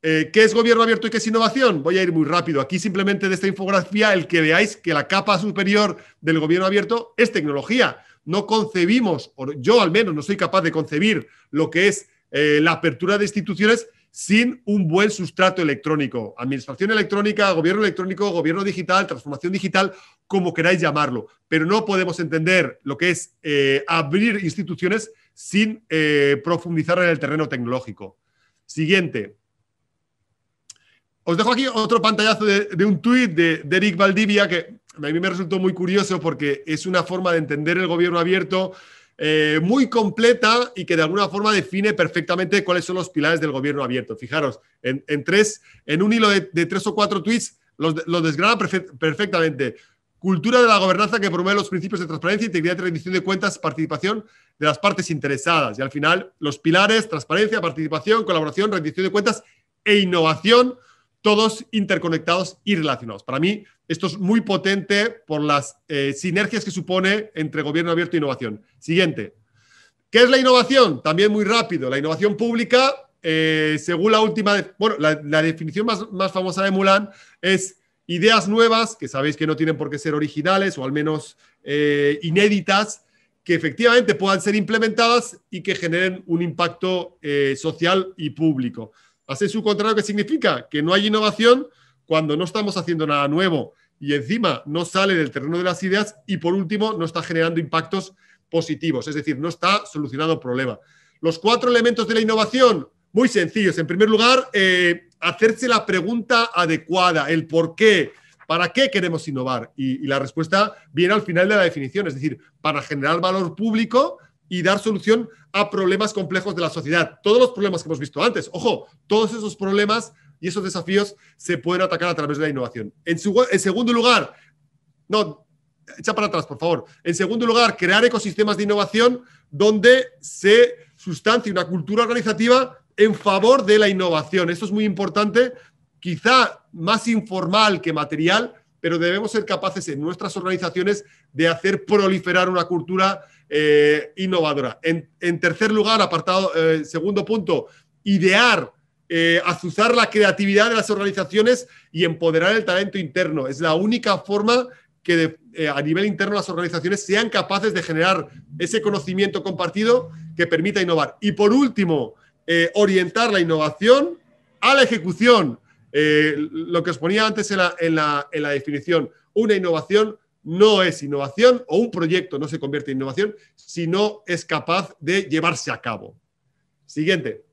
Eh, ¿Qué es gobierno abierto y qué es innovación? Voy a ir muy rápido. Aquí simplemente de esta infografía, el que veáis que la capa superior del gobierno abierto es tecnología. No concebimos, o yo al menos no soy capaz de concebir lo que es eh, la apertura de instituciones sin un buen sustrato electrónico. Administración electrónica, gobierno electrónico, gobierno digital, transformación digital, como queráis llamarlo. Pero no podemos entender lo que es eh, abrir instituciones sin profundizar en el terreno tecnológico. Siguiente. Os dejo aquí otro pantallazo de, un tuit de, Eric Valdivia que a mí me resultó muy curioso porque es una forma de entender el gobierno abierto eh, muy completa y que de alguna forma define perfectamente cuáles son los pilares del gobierno abierto. Fijaros, en, tres, en un hilo de, tres o cuatro tweets los, los perfectamente. Cultura de la gobernanza que promueve los principios de transparencia, integridad y rendición de cuentas, participación de las partes interesadas. Y al final, los pilares, transparencia, participación, colaboración, rendición de cuentas e innovación todos interconectados y relacionados. Para mí, esto es muy potente por las eh, sinergias que supone entre gobierno abierto e innovación. Siguiente. ¿Qué es la innovación? También muy rápido. La innovación pública, eh, según la última, bueno, la, definición más, famosa de Mulan es ideas nuevas, que sabéis que no tienen por qué ser originales o al menos eh, inéditas, que efectivamente puedan ser implementadas y que generen un impacto social y público. Hace su contrario, que significa que no hay innovación cuando no estamos haciendo nada nuevo y encima no sale del terreno de las ideas y por último no está generando impactos positivos, es decir, no está solucionando problema. Los cuatro elementos de la innovación, muy sencillos. En primer lugar, eh, hacerse la pregunta adecuada, el por qué, para qué queremos innovar. y la respuesta viene al final de la definición, es decir, para generar valor público y dar solución a problemas complejos de la sociedad. Todos los problemas que hemos visto antes, ojo, todos esos problemas y esos desafíos se pueden atacar a través de la innovación. En, su, segundo lugar, no, echa para atrás, por favor. En segundo lugar, crear ecosistemas de innovación donde se sustancie una cultura organizativa en favor de la innovación. Esto es muy importante, quizá más informal que material, pero debemos ser capaces en nuestras organizaciones de hacer proliferar una cultura eh, innovadora. En, tercer lugar, apartado, eh, segundo punto, idear, eh, azuzar la creatividad de las organizaciones y empoderar el talento interno. Es la única forma que a nivel interno las organizaciones sean capaces de generar ese conocimiento compartido que permita innovar. Y por último, orientar la innovación a la ejecución. Eh, lo que os ponía antes en la, en, la, definición, una innovación no es innovación o un proyecto no se convierte en innovación si no es capaz de llevarse a cabo. Siguiente.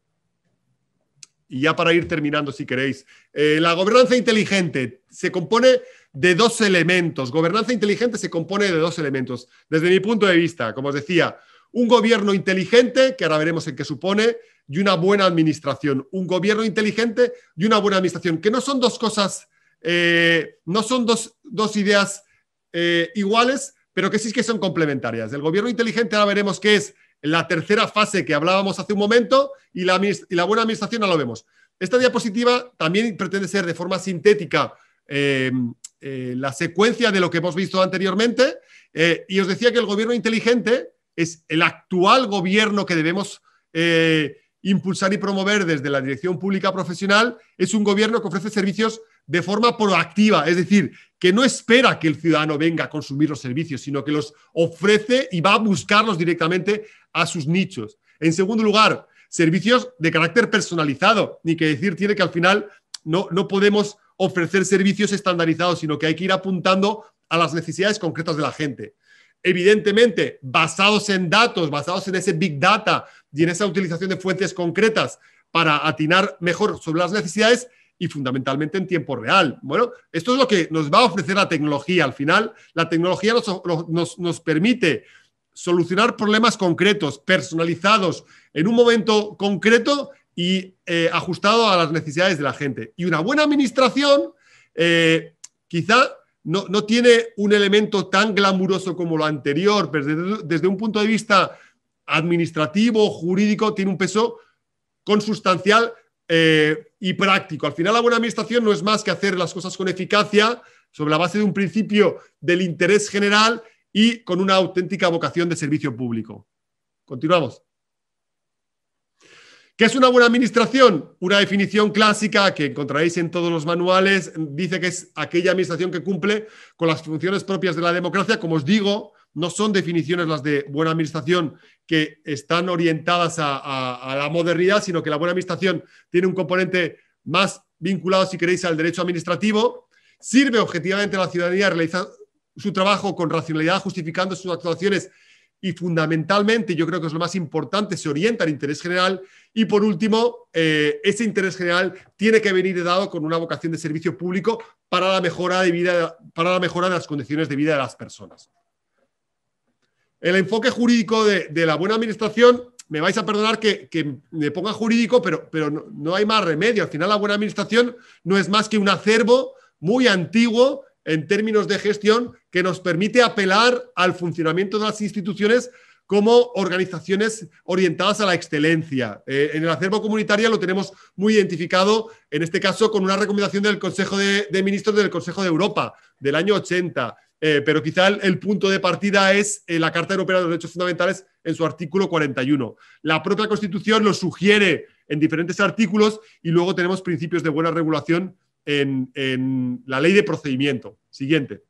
Y ya para ir terminando, si queréis, eh, la gobernanza inteligente se compone de dos elementos. Gobernanza inteligente se compone de dos elementos. Desde mi punto de vista, como os decía, un gobierno inteligente, que ahora veremos el que supone, y una buena administración. Un gobierno inteligente y una buena administración, que no son dos cosas, eh, no son dos, ideas eh, iguales, pero que sí que son complementarias. El gobierno inteligente ahora veremos qué es la tercera fase que hablábamos hace un momento y la, y la buena administración ahora lo vemos. Esta diapositiva también pretende ser de forma sintética eh, la secuencia de lo que hemos visto anteriormente. y os decía que el gobierno inteligente es el actual gobierno que debemos eh, impulsar y promover desde la dirección pública profesional, es un gobierno que ofrece servicios de forma proactiva, es decir, que no espera que el ciudadano venga a consumir los servicios, sino que los ofrece y va a buscarlos directamente a sus nichos. En segundo lugar, servicios de carácter personalizado, ni que decir tiene que al final no podemos ofrecer servicios estandarizados, sino que hay que ir apuntando a las necesidades concretas de la gente evidentemente, basados en datos, basados en ese big data y en esa utilización de fuentes concretas para atinar mejor sobre las necesidades y fundamentalmente en tiempo real. Bueno, esto es lo que nos va a ofrecer la tecnología. Al final, la tecnología nos, nos, permite solucionar problemas concretos, personalizados, en un momento concreto y eh, ajustado a las necesidades de la gente. Y una buena administración eh, quizá no, tiene un elemento tan glamuroso como lo anterior, pero desde, un punto de vista administrativo, jurídico, tiene un peso consustancial eh, y práctico. Al final, la buena administración no es más que hacer las cosas con eficacia sobre la base de un principio del interés general y con una auténtica vocación de servicio público. Continuamos. ¿Qué es una buena administración? Una definición clásica que encontraréis en todos los manuales dice que es aquella administración que cumple con las funciones propias de la democracia. Como os digo, no son definiciones las de buena administración que están orientadas a, la modernidad, sino que la buena administración tiene un componente más vinculado, si queréis, al derecho administrativo. Sirve objetivamente a la ciudadanía realizar su trabajo con racionalidad, justificando sus actuaciones y fundamentalmente, yo creo que es lo más importante, se orienta al interés general. Y por último, eh, ese interés general tiene que venir dado con una vocación de servicio público para la mejora de vida, para la mejora de las condiciones de vida de las personas. El enfoque jurídico de, la buena administración, me vais a perdonar que, me ponga jurídico, pero, pero no, no hay más remedio. Al final, la buena administración no es más que un acervo muy antiguo en términos de gestión que nos permite apelar al funcionamiento de las instituciones como organizaciones orientadas a la excelencia. Eh, en el acervo comunitario lo tenemos muy identificado, en este caso con una recomendación del Consejo de, Ministros del Consejo de Europa del año 80, eh, pero quizá el, punto de partida es eh, la Carta Europea de los Derechos Fundamentales en su artículo 41. La propia Constitución lo sugiere en diferentes artículos y luego tenemos principios de buena regulación en, la ley de procedimiento. Siguiente.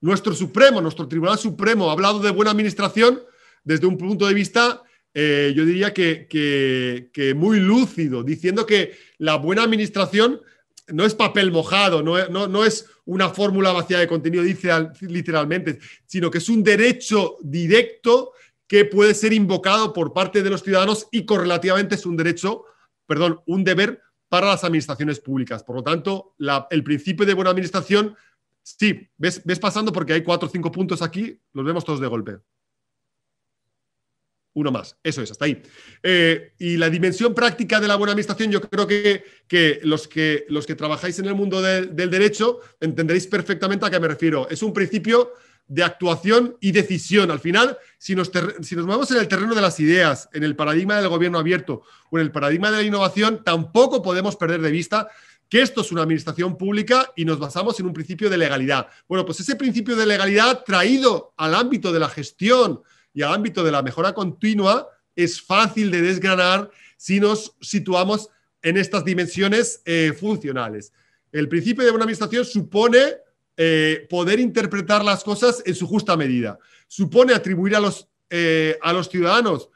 Nuestro Supremo, nuestro Tribunal Supremo ha hablado de buena administración desde un punto de vista eh, yo diría que, muy lúcido, diciendo que la buena administración no es papel mojado, no, no es una fórmula vacía de contenido, dice literalmente, sino que es un derecho directo que puede ser invocado por parte de los ciudadanos y correlativamente es un derecho perdón, un deber para las administraciones públicas. Por lo tanto, el principio de buena administración, sí, ves, pasando porque hay cuatro o cinco puntos aquí, los vemos todos de golpe. Uno más, eso es, hasta ahí. Eh, y la dimensión práctica de la buena administración, yo creo que, los, que los que trabajáis en el mundo del derecho entenderéis perfectamente a qué me refiero. Es un principio de actuación y decisión. Al final, si nos, si nos movemos en el terreno de las ideas, en el paradigma del gobierno abierto o en el paradigma de la innovación, tampoco podemos perder de vista que esto es una administración pública y nos basamos en un principio de legalidad. Bueno, pues ese principio de legalidad traído al ámbito de la gestión y al ámbito de la mejora continua es fácil de desgranar si nos situamos en estas dimensiones eh, funcionales. El principio de una administración supone eh, poder interpretar las cosas en su justa medida. Supone atribuir a los, eh, ciudadanos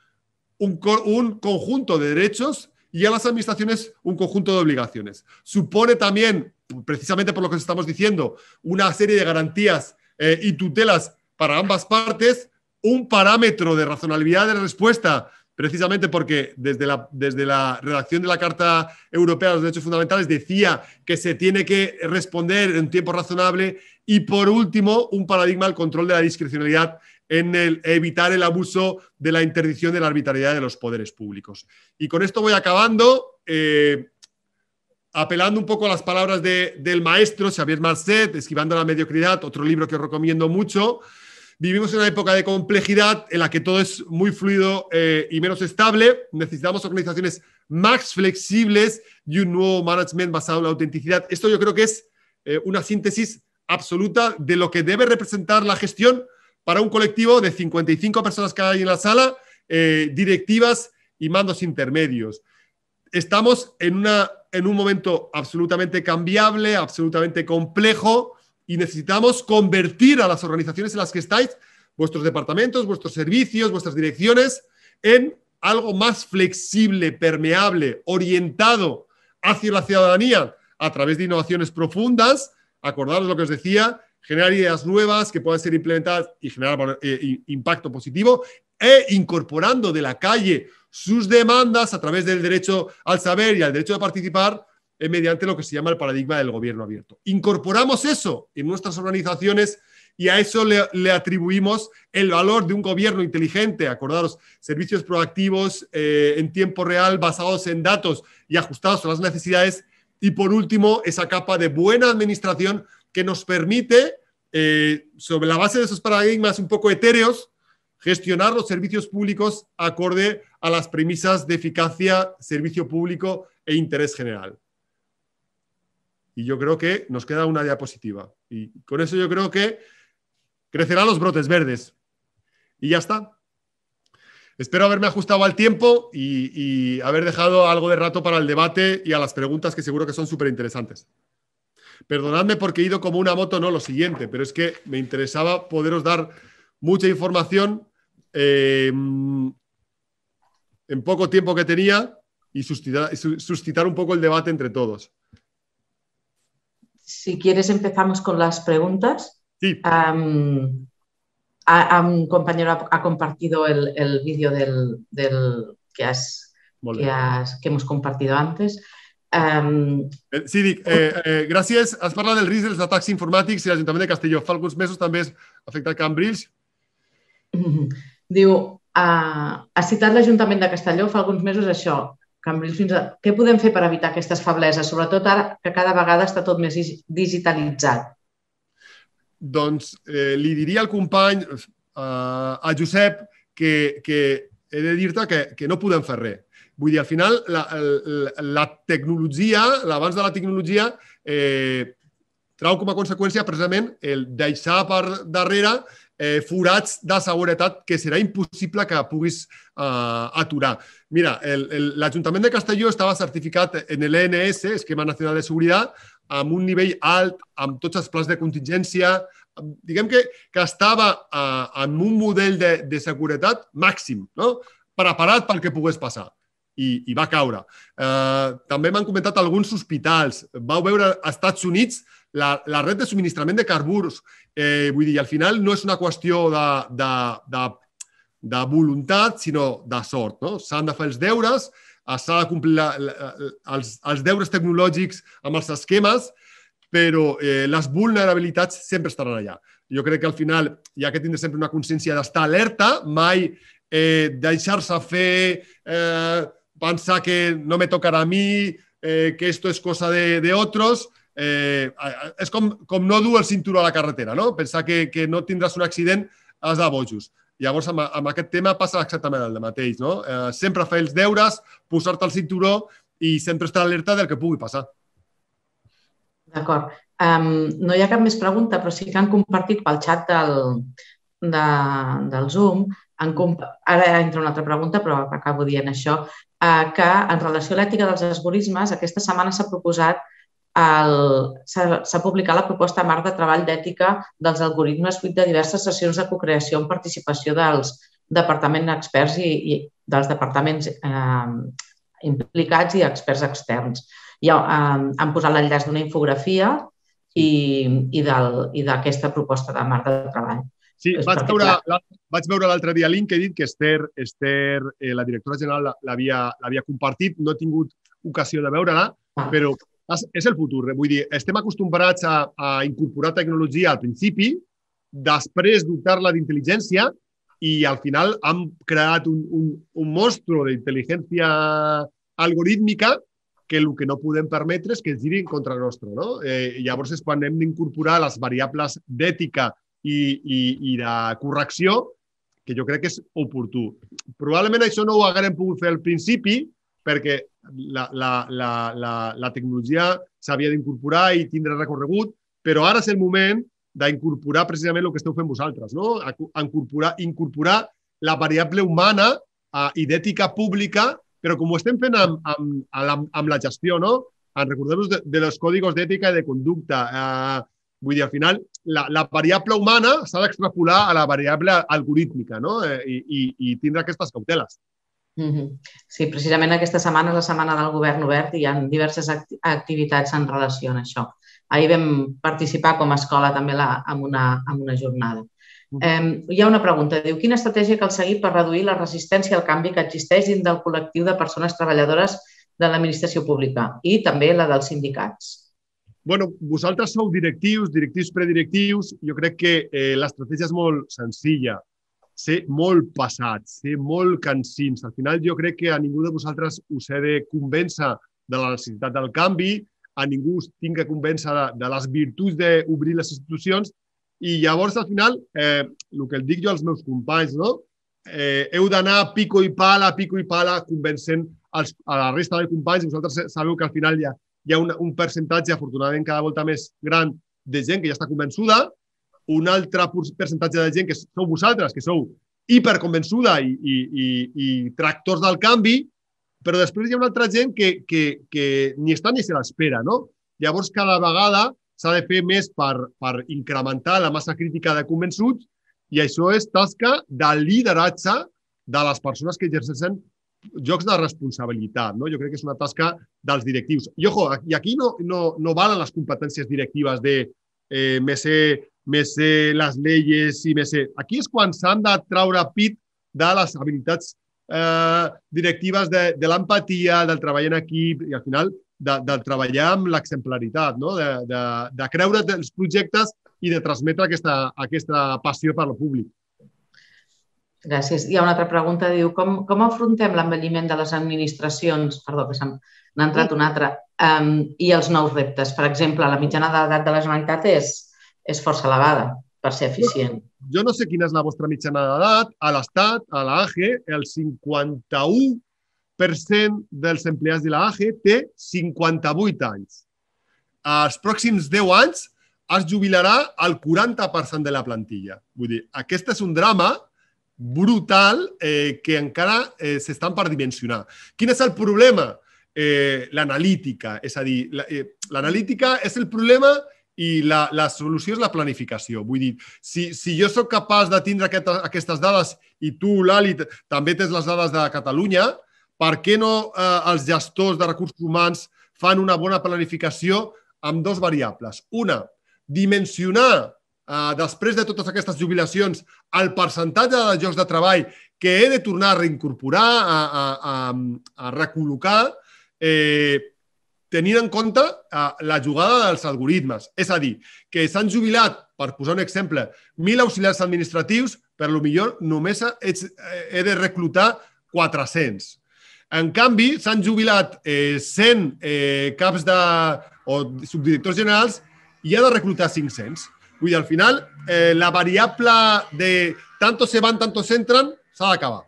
un, conjunto de derechos y a las administraciones un conjunto de obligaciones. Supone también, precisamente por lo que estamos diciendo, una serie de garantías eh, y tutelas para ambas partes, un parámetro de razonabilidad de respuesta precisamente porque desde la, redacción de la Carta Europea de los Derechos Fundamentales decía que se tiene que responder en tiempo razonable y por último un paradigma al control de la discrecionalidad en el evitar el abuso de la interdicción de la arbitrariedad de los poderes públicos. Y con esto voy acabando. Eh, apelando un poco a las palabras del maestro Xavier Marcet, Esquivando la Mediocridad, otro libro que os recomiendo mucho, Vivimos en una época de complejidad en la que todo es muy fluido eh, y menos estable. Necesitamos organizaciones más flexibles y un nuevo management basado en la autenticidad. Esto yo creo que es eh, una síntesis absoluta de lo que debe representar la gestión para un colectivo de 55 personas que hay en la sala, eh, directivas y mandos intermedios. Estamos en, una, en un momento absolutamente cambiable, absolutamente complejo, y necesitamos convertir a las organizaciones en las que estáis, vuestros departamentos, vuestros servicios, vuestras direcciones, en algo más flexible, permeable, orientado hacia la ciudadanía a través de innovaciones profundas. Acordaros lo que os decía, generar ideas nuevas que puedan ser implementadas y generar eh, impacto positivo e incorporando de la calle sus demandas a través del derecho al saber y al derecho de participar mediante lo que se llama el paradigma del gobierno abierto. Incorporamos eso en nuestras organizaciones y a eso le, atribuimos el valor de un gobierno inteligente. Acordaros, servicios proactivos eh, en tiempo real basados en datos y ajustados a las necesidades. Y por último, esa capa de buena administración que nos permite, eh, sobre la base de esos paradigmas un poco etéreos, gestionar los servicios públicos acorde a las premisas de eficacia, servicio público e interés general. Y yo creo que nos queda una diapositiva. Y con eso yo creo que crecerán los brotes verdes. Y ya está. Espero haberme ajustado al tiempo y, haber dejado algo de rato para el debate y a las preguntas que seguro que son súper interesantes. Perdonadme porque he ido como una moto, no lo siguiente, pero es que me interesaba poderos dar mucha información eh, en poco tiempo que tenía y suscitar un poco el debate entre todos. si quieres empezamos con las preguntas. Sí. Um, a, a un compañero ha, ha compartido el, el vídeo del, del, que, has, que, has, que hemos compartido antes. Um... Sí, Dic, eh, eh, gràcies. Has parlat del risc dels atacs informàtics i l'Ajuntament de Castelló. Fa alguns mesos també es afecta a Cambrils. Diu, uh, ha citat l'Ajuntament de Castelló fa alguns mesos això. Cambrils fins a... Què podem fer per evitar aquestes febleses, sobretot ara que cada vegada està tot més digitalitzat? Doncs eh, li diria al company, eh, a Josep, que, que he de dir-te que, que no podem fer res. Vull dir, al final, la, la, la tecnologia, l'abans de la tecnologia, eh, trau com a conseqüència precisament el deixar per darrere eh, forats de seguretat que serà impossible que puguis eh, aturar. Mira, l'Ajuntament de Castelló estava certificat en el ENS, Esquema Nacional de Seguretat, amb un nivell alt, amb tots els plans de contingència, diguem que, que estava eh, en un model de, de seguretat màxim, no? preparat pel que pogués passar i, i va caure. Eh, també m'han comentat alguns hospitals. Vau veure als Estats Units la, la red de subministrament de carburs. Eh, vull dir, al final no és una qüestió de, de, de, de voluntat, sinó de sort. No? S'han de fer els deures, eh, s'ha de complir la, la, els, els deures tecnològics amb els esquemes, però eh, les vulnerabilitats sempre estaran allà. Jo crec que al final hi ha que tindre sempre una consciència d'estar alerta, mai eh, deixar-se fer... Eh, Pensa que no me tocará a mí, eh, que esto es cosa de, de otros. Eh, és com, com no dur el cinturó a la carretera, no? Pensar que, que no tindràs un accident has de bojos. Llavors, amb, amb aquest tema passa exactament el mateix, no? Eh, sempre fer els deures, posar-te el cinturó i sempre estar alerta del que pugui passar. D'acord. Um, no hi ha cap més pregunta, però sí que han compartit pel xat del, de, del Zoom. Han comp... Ara entra una altra pregunta, però acabo dient això eh, que en relació a l'ètica dels algoritmes, aquesta setmana s'ha proposat s'ha publicat la proposta marc de treball d'ètica dels algoritmes fruit de diverses sessions de cocreació amb participació dels departaments experts i, i dels departaments eh, implicats i experts externs. Ja eh, han posat l'enllaç d'una infografia i, i d'aquesta proposta de marc de treball. Sí, vaig veure, vaig veure l'altre dia a LinkedIn que Esther, Esther eh, la directora general, l'havia compartit. No he tingut ocasió de veure-la, ah. però és el futur. Eh? Vull dir, estem acostumbrats a, a incorporar tecnologia al principi, després dotar-la d'intel·ligència i al final han creat un, un, un monstru d'intel·ligència algorítmica que el que no podem permetre és que es giri en contra nostre. No? Eh, llavors és quan hem d'incorporar les variables d'ètica, i, i, i de correcció que jo crec que és oportú. Probablement això no ho haguem pogut fer al principi perquè la, la, la, la, la tecnologia s'havia d'incorporar i tindre recorregut, però ara és el moment d'incorporar precisament el que esteu fent vosaltres, no? incorporar, incorporar la variable humana eh, i d'ètica pública, però com ho estem fent amb, amb, amb, amb la gestió, no? En recordar-vos de, de los códigos d'ètica i de conducta. Eh, vull dir, al final, la, la variable humana s'ha d'extrapolar a la variable algorítmica no? Eh, I, i, i tindre aquestes cauteles. Mm-hmm. Sí, precisament aquesta setmana és la setmana del govern obert i hi ha diverses activitats en relació a això. Ahir vam participar com a escola també la, en, una, en una jornada. Eh, hi ha una pregunta, diu, quina estratègia cal seguir per reduir la resistència al canvi que existeix dins del col·lectiu de persones treballadores de l'administració pública i també la dels sindicats? bueno, vosaltres sou directius, directius predirectius. Jo crec que eh, l'estratègia és molt senzilla. Ser molt passats, ser molt cansins. Al final jo crec que a ningú de vosaltres us he de convèncer de la necessitat del canvi, a ningú us tinc que convèncer de, de les virtuts d'obrir les institucions i llavors al final, eh, el que el dic jo als meus companys, no? eh, heu d'anar pico i pala, pico i pala, convencent els, a la resta de companys. Vosaltres sabeu que al final ja, hi ha un, un percentatge, afortunadament, cada volta més gran de gent que ja està convençuda, un altre percentatge de gent que sou vosaltres, que sou hiperconvençuda i, i, i, i tractors del canvi, però després hi ha una altra gent que, que, que ni està ni se l'espera, no? Llavors, cada vegada s'ha de fer més per, per incrementar la massa crítica de convençuts i això és tasca de lideratge de les persones que exerceixen jocs de responsabilitat. No? Jo crec que és una tasca dels directius. I, ojo, i aquí no, no, no valen les competències directives de eh, més ser, més ser les lleis i més ser... Aquí és quan s'han de traure pit de les habilitats eh, directives de, de l'empatia, del treball en equip i al final de, de treballar amb l'exemplaritat, no? de, de, de creure els projectes i de transmetre aquesta, aquesta passió per al públic. Gràcies. Hi ha una altra pregunta, diu, com, com afrontem l'envelliment de les administracions, perdó, que n'ha entrat una altra, um, i els nous reptes? Per exemple, la mitjana d'edat de la Generalitat és, és força elevada per ser eficient. Jo, jo no sé quina és la vostra mitjana d'edat. A l'Estat, a l'AG, el 51% dels empleats de l'AG té 58 anys. Els pròxims 10 anys es jubilarà el 40% de la plantilla. Vull dir, aquest és un drama brutal eh, que encara eh, s'estan per dimensionar. Quin és el problema? Eh, l'analítica, és a dir, l'analítica la, eh, és el problema i la, la solució és la planificació. Vull dir, si, si jo sóc capaç de tindre aquest, aquestes dades i tu, Lali, també tens les dades de Catalunya, per què no eh, els gestors de recursos humans fan una bona planificació amb dos variables? Una, dimensionar eh, després de totes aquestes jubilacions, el percentatge de llocs de treball que he de tornar a reincorporar, a, a, a, a recol·locar, eh, tenint en compte eh, la jugada dels algoritmes. És a dir, que s'han jubilat, per posar un exemple, 1.000 auxiliars administratius, per lo millor només eh, he de reclutar 400. En canvi, s'han jubilat eh, 100 eh, caps de, o subdirectors generals i ha de reclutar 500. Vull dir, al final, eh, la variable de tantos se van, tantos entren, s'ha d'acabar.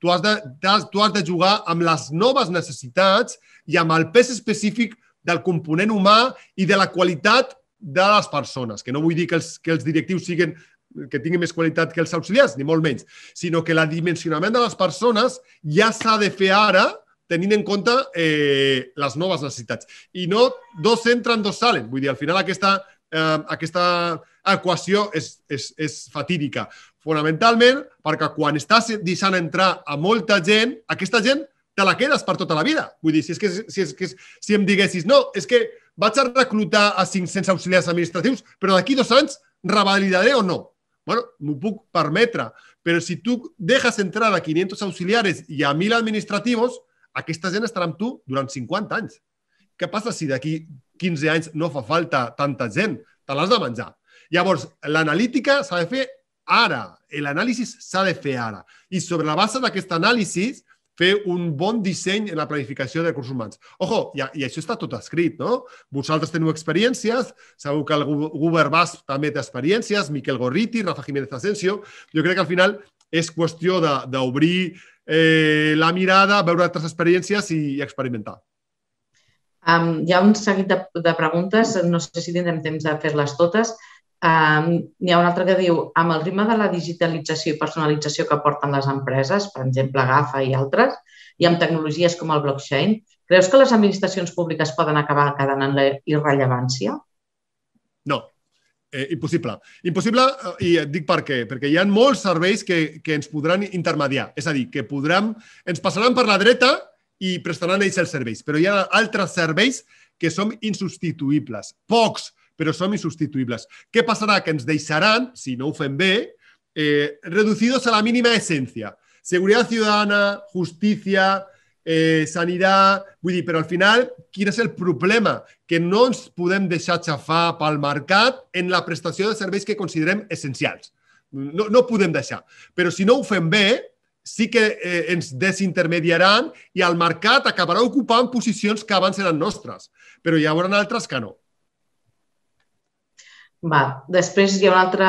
Tu has de, has, tu has de jugar amb les noves necessitats i amb el pes específic del component humà i de la qualitat de les persones, que no vull dir que els, que els directius siguin que tinguin més qualitat que els auxiliars, ni molt menys, sinó que la dimensionament de les persones ja s'ha de fer ara tenint en compte eh, les noves necessitats. I no dos entren, dos salen. Vull dir, al final aquesta eh, aquesta equació és, és, és fatídica. Fonamentalment perquè quan estàs deixant entrar a molta gent, aquesta gent te la quedes per tota la vida. Vull dir, si, és que, si, és que, si em diguessis, no, és que vaig a reclutar a 500 auxiliars administratius, però d'aquí dos anys revalidaré o no. Bueno, m'ho puc permetre, però si tu deixes entrar a 500 auxiliars i a 1.000 administratius, aquesta gent estarà amb tu durant 50 anys. Què passa si d'aquí 15 anys no fa falta tanta gent, te l'has de menjar. Llavors, l'analítica s'ha de fer ara, l'anàlisi s'ha de fer ara. I sobre la base d'aquest anàlisi, fer un bon disseny en la planificació de recursos humans. Ojo, i, i això està tot escrit, no? Vosaltres teniu experiències, sabeu que el Govern BAS també té experiències, Miquel Gorriti, Rafa Jiménez Asensio. Jo crec que al final és qüestió d'obrir eh, la mirada, veure altres experiències i, i experimentar. Um, hi ha un seguit de, de preguntes, no sé si tindrem temps de fer-les totes. Um, N'hi ha un altre que diu, amb el ritme de la digitalització i personalització que porten les empreses, per exemple, GAFA i altres, i amb tecnologies com el blockchain, creus que les administracions públiques poden acabar quedant en la irrellevància? No, eh, impossible. Impossible, eh, i et dic per què, perquè hi ha molts serveis que, que ens podran intermediar, és a dir, que podran, ens passaran per la dreta y prestarán ells els serveis. Però hi ha altres que son insustituibles, Pocs, pero son insustituibles, ¿Qué pasará? Que nos deixaran, si no ho fem eh, reducidos a la mínima esencia. Seguridad ciudadana, justicia, eh, sanidad... Pero al final, quin es el problema? Que no ens podem deixar xafar el mercat en la prestación de servicios que consideren esenciales. No, no podem deixar. Però si no ho fem bé, sí que eh, ens desintermediaran i el mercat acabarà ocupant posicions que abans eren nostres, però hi haurà altres que no. Va, després hi ha un altre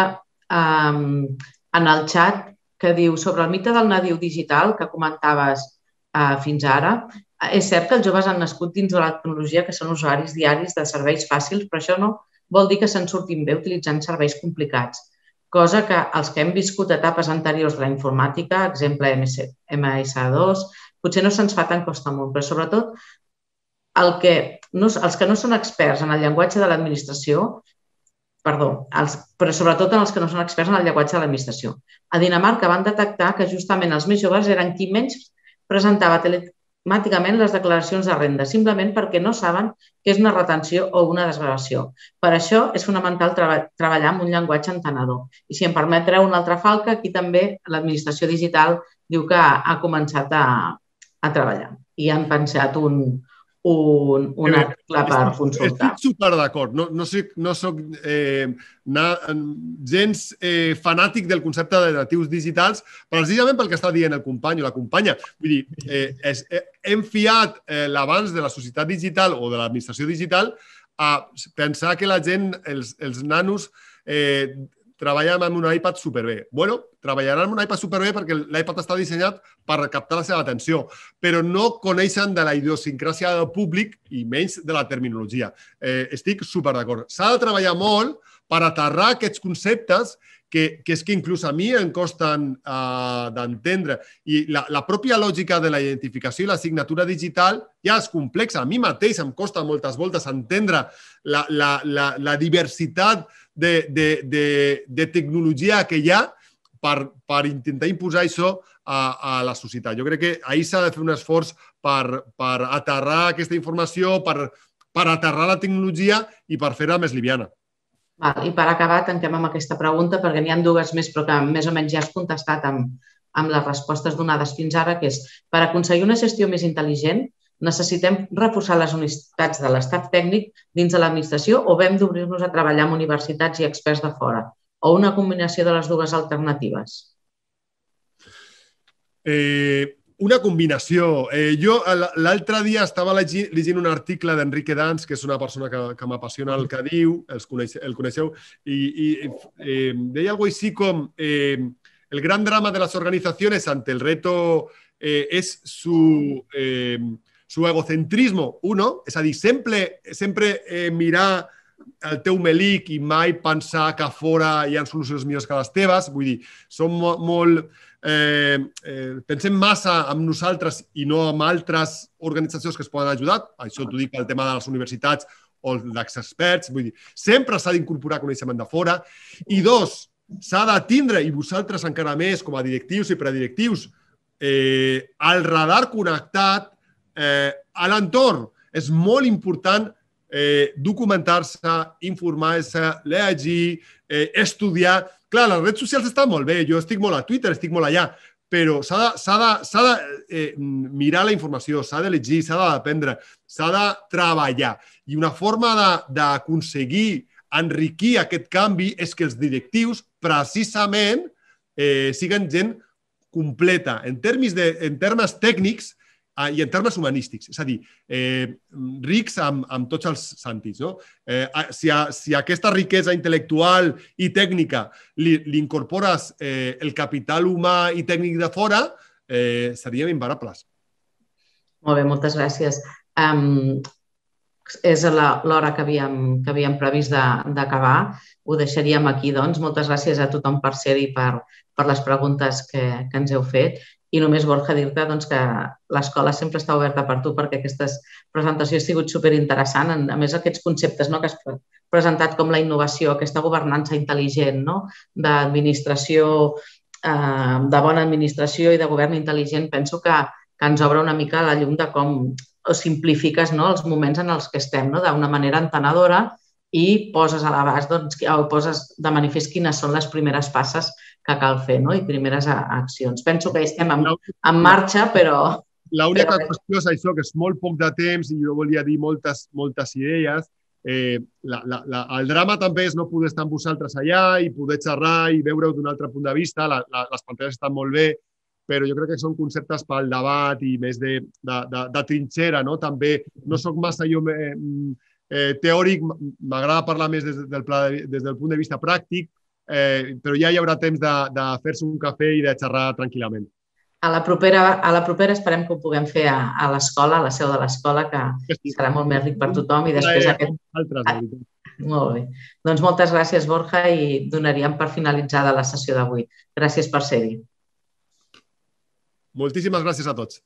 um, en el xat que diu sobre el mite del nadiu digital que comentaves uh, fins ara. És cert que els joves han nascut dins de la tecnologia que són usuaris diaris de serveis fàcils, però això no vol dir que se'n surtin bé utilitzant serveis complicats cosa que els que hem viscut etapes anteriors de la informàtica, exemple MS2, potser no se'ns fa tan costa molt, però sobretot el que no, els que no són experts en el llenguatge de l'administració, perdó, els, però sobretot en els que no són experts en el llenguatge de l'administració. A Dinamarca van detectar que justament els més joves eren qui menys presentava tele, automàticament les declaracions de renda, simplement perquè no saben què és una retenció o una desgravació. Per això és fonamental treballar amb un llenguatge entenedor. I si em permetreu una altra falca, aquí també l'administració digital diu que ha començat a, a treballar i han pensat un, un, un article per consultar. Estic super d'acord. No, no, soc, no soc eh, na, gens eh, fanàtic del concepte de natius digitals, precisament pel que està dient el company o la companya. Vull dir, eh, és, eh, hem fiat eh, l'abans de la societat digital o de l'administració digital a pensar que la gent, els, els nanos, eh, treballem amb un iPad superbé. Bueno, treballaran amb un iPad superbé perquè l'iPad està dissenyat per captar la seva atenció, però no coneixen de la idiosincràsia del públic i menys de la terminologia. Eh, estic super d'acord. S'ha de treballar molt per aterrar aquests conceptes que, que és que inclús a mi em costen uh, d'entendre. I la, la pròpia lògica de la identificació i la signatura digital ja és complexa. A mi mateix em costa moltes voltes entendre la, la, la, la diversitat de, de, de, de tecnologia que hi ha per, per intentar imposar això a, a la societat. Jo crec que ahir s'ha de fer un esforç per, per aterrar aquesta informació, per, per aterrar la tecnologia i per fer-la més liviana. Val, I per acabar, tanquem amb aquesta pregunta, perquè n'hi ha dues més, però que més o menys ja has contestat amb, amb les respostes donades fins ara, que és, per aconseguir una gestió més intel·ligent, necessitem reforçar les unitats de l'estat tècnic dins de l'administració o vam d'obrir-nos a treballar amb universitats i experts de fora, o una combinació de les dues alternatives? Eh, una combinació. Eh, jo eh, l'altre dia estava llegint un article d'Enrique Dans, que és una persona que, que m'apassiona el que diu, els coneix, el coneixeu, i, i eh, deia alguna cosa així com eh, el gran drama de les organitzacions ante el reto eh, és su... Eh, su egocentrismo, uno, és a dir, sempre, sempre eh, mirar el teu melic i mai pensar que a fora hi ha solucions millors que les teves. Vull dir, som mo molt... Eh, eh, pensem massa en nosaltres i no en altres organitzacions que es poden ajudar. Això t'ho dic el tema de les universitats o dels experts. Vull dir, sempre s'ha d'incorporar coneixement de fora. I dos, s'ha de tindre, i vosaltres encara més com a directius i predirectius, eh, el radar connectat eh, a l'entorn. És molt important eh, documentar-se, informar-se, llegir, eh, estudiar. Clar, les redes socials estan molt bé, jo estic molt a Twitter, estic molt allà, però s'ha de, de, de eh, mirar la informació, s'ha de llegir, s'ha d'aprendre, s'ha de treballar. I una forma d'aconseguir enriquir aquest canvi és que els directius, precisament, eh, siguen gent completa. En termes, de, en termes tècnics, Ah, I en termes humanístics, és a dir, eh, rics amb, amb tots els sentits. No? Eh, ah, si, a, si a aquesta riquesa intel·lectual i tècnica li, li incorpores eh, el capital humà i tècnic de fora, eh, seríem imparables. Molt bé, moltes gràcies. Um, és l'hora que, havíem, que havíem previst d'acabar. Ho deixaríem aquí, doncs. Moltes gràcies a tothom per ser-hi, per, per les preguntes que, que ens heu fet i només, Borja, dir-te doncs, que l'escola sempre està oberta per tu perquè aquesta presentació ha sigut superinteressant. A més, aquests conceptes no, que has presentat com la innovació, aquesta governança intel·ligent no, d'administració, eh, de bona administració i de govern intel·ligent, penso que, que ens obre una mica la llum de com o simplifiques no, els moments en els que estem no, d'una manera entenedora i poses a l'abast doncs, o poses de manifest quines són les primeres passes que cal fer no? i primeres accions. Penso que estem en, en marxa, però... L'única qüestió és això, que és molt poc de temps i jo volia dir moltes, moltes idees. Eh, la, la, la, el drama també és no poder estar amb vosaltres allà i poder xerrar i veure-ho d'un altre punt de vista. La, la, les pantalles estan molt bé, però jo crec que són conceptes pel debat i més de, de, de, de trinxera, no? També no sóc massa jo eh, mm, eh teòric, m'agrada parlar més des del, pla de, des del punt de vista pràctic, eh, però ja hi haurà temps de, de fer-se un cafè i de xerrar tranquil·lament. A la propera, a la propera esperem que ho puguem fer a, a l'escola, a la seu de l'escola, que serà molt més ric per tothom i després... aquest... Altres, ah, molt bé. Doncs moltes gràcies, Borja, i donaríem per finalitzada la sessió d'avui. Gràcies per ser-hi. Moltíssimes gràcies a tots.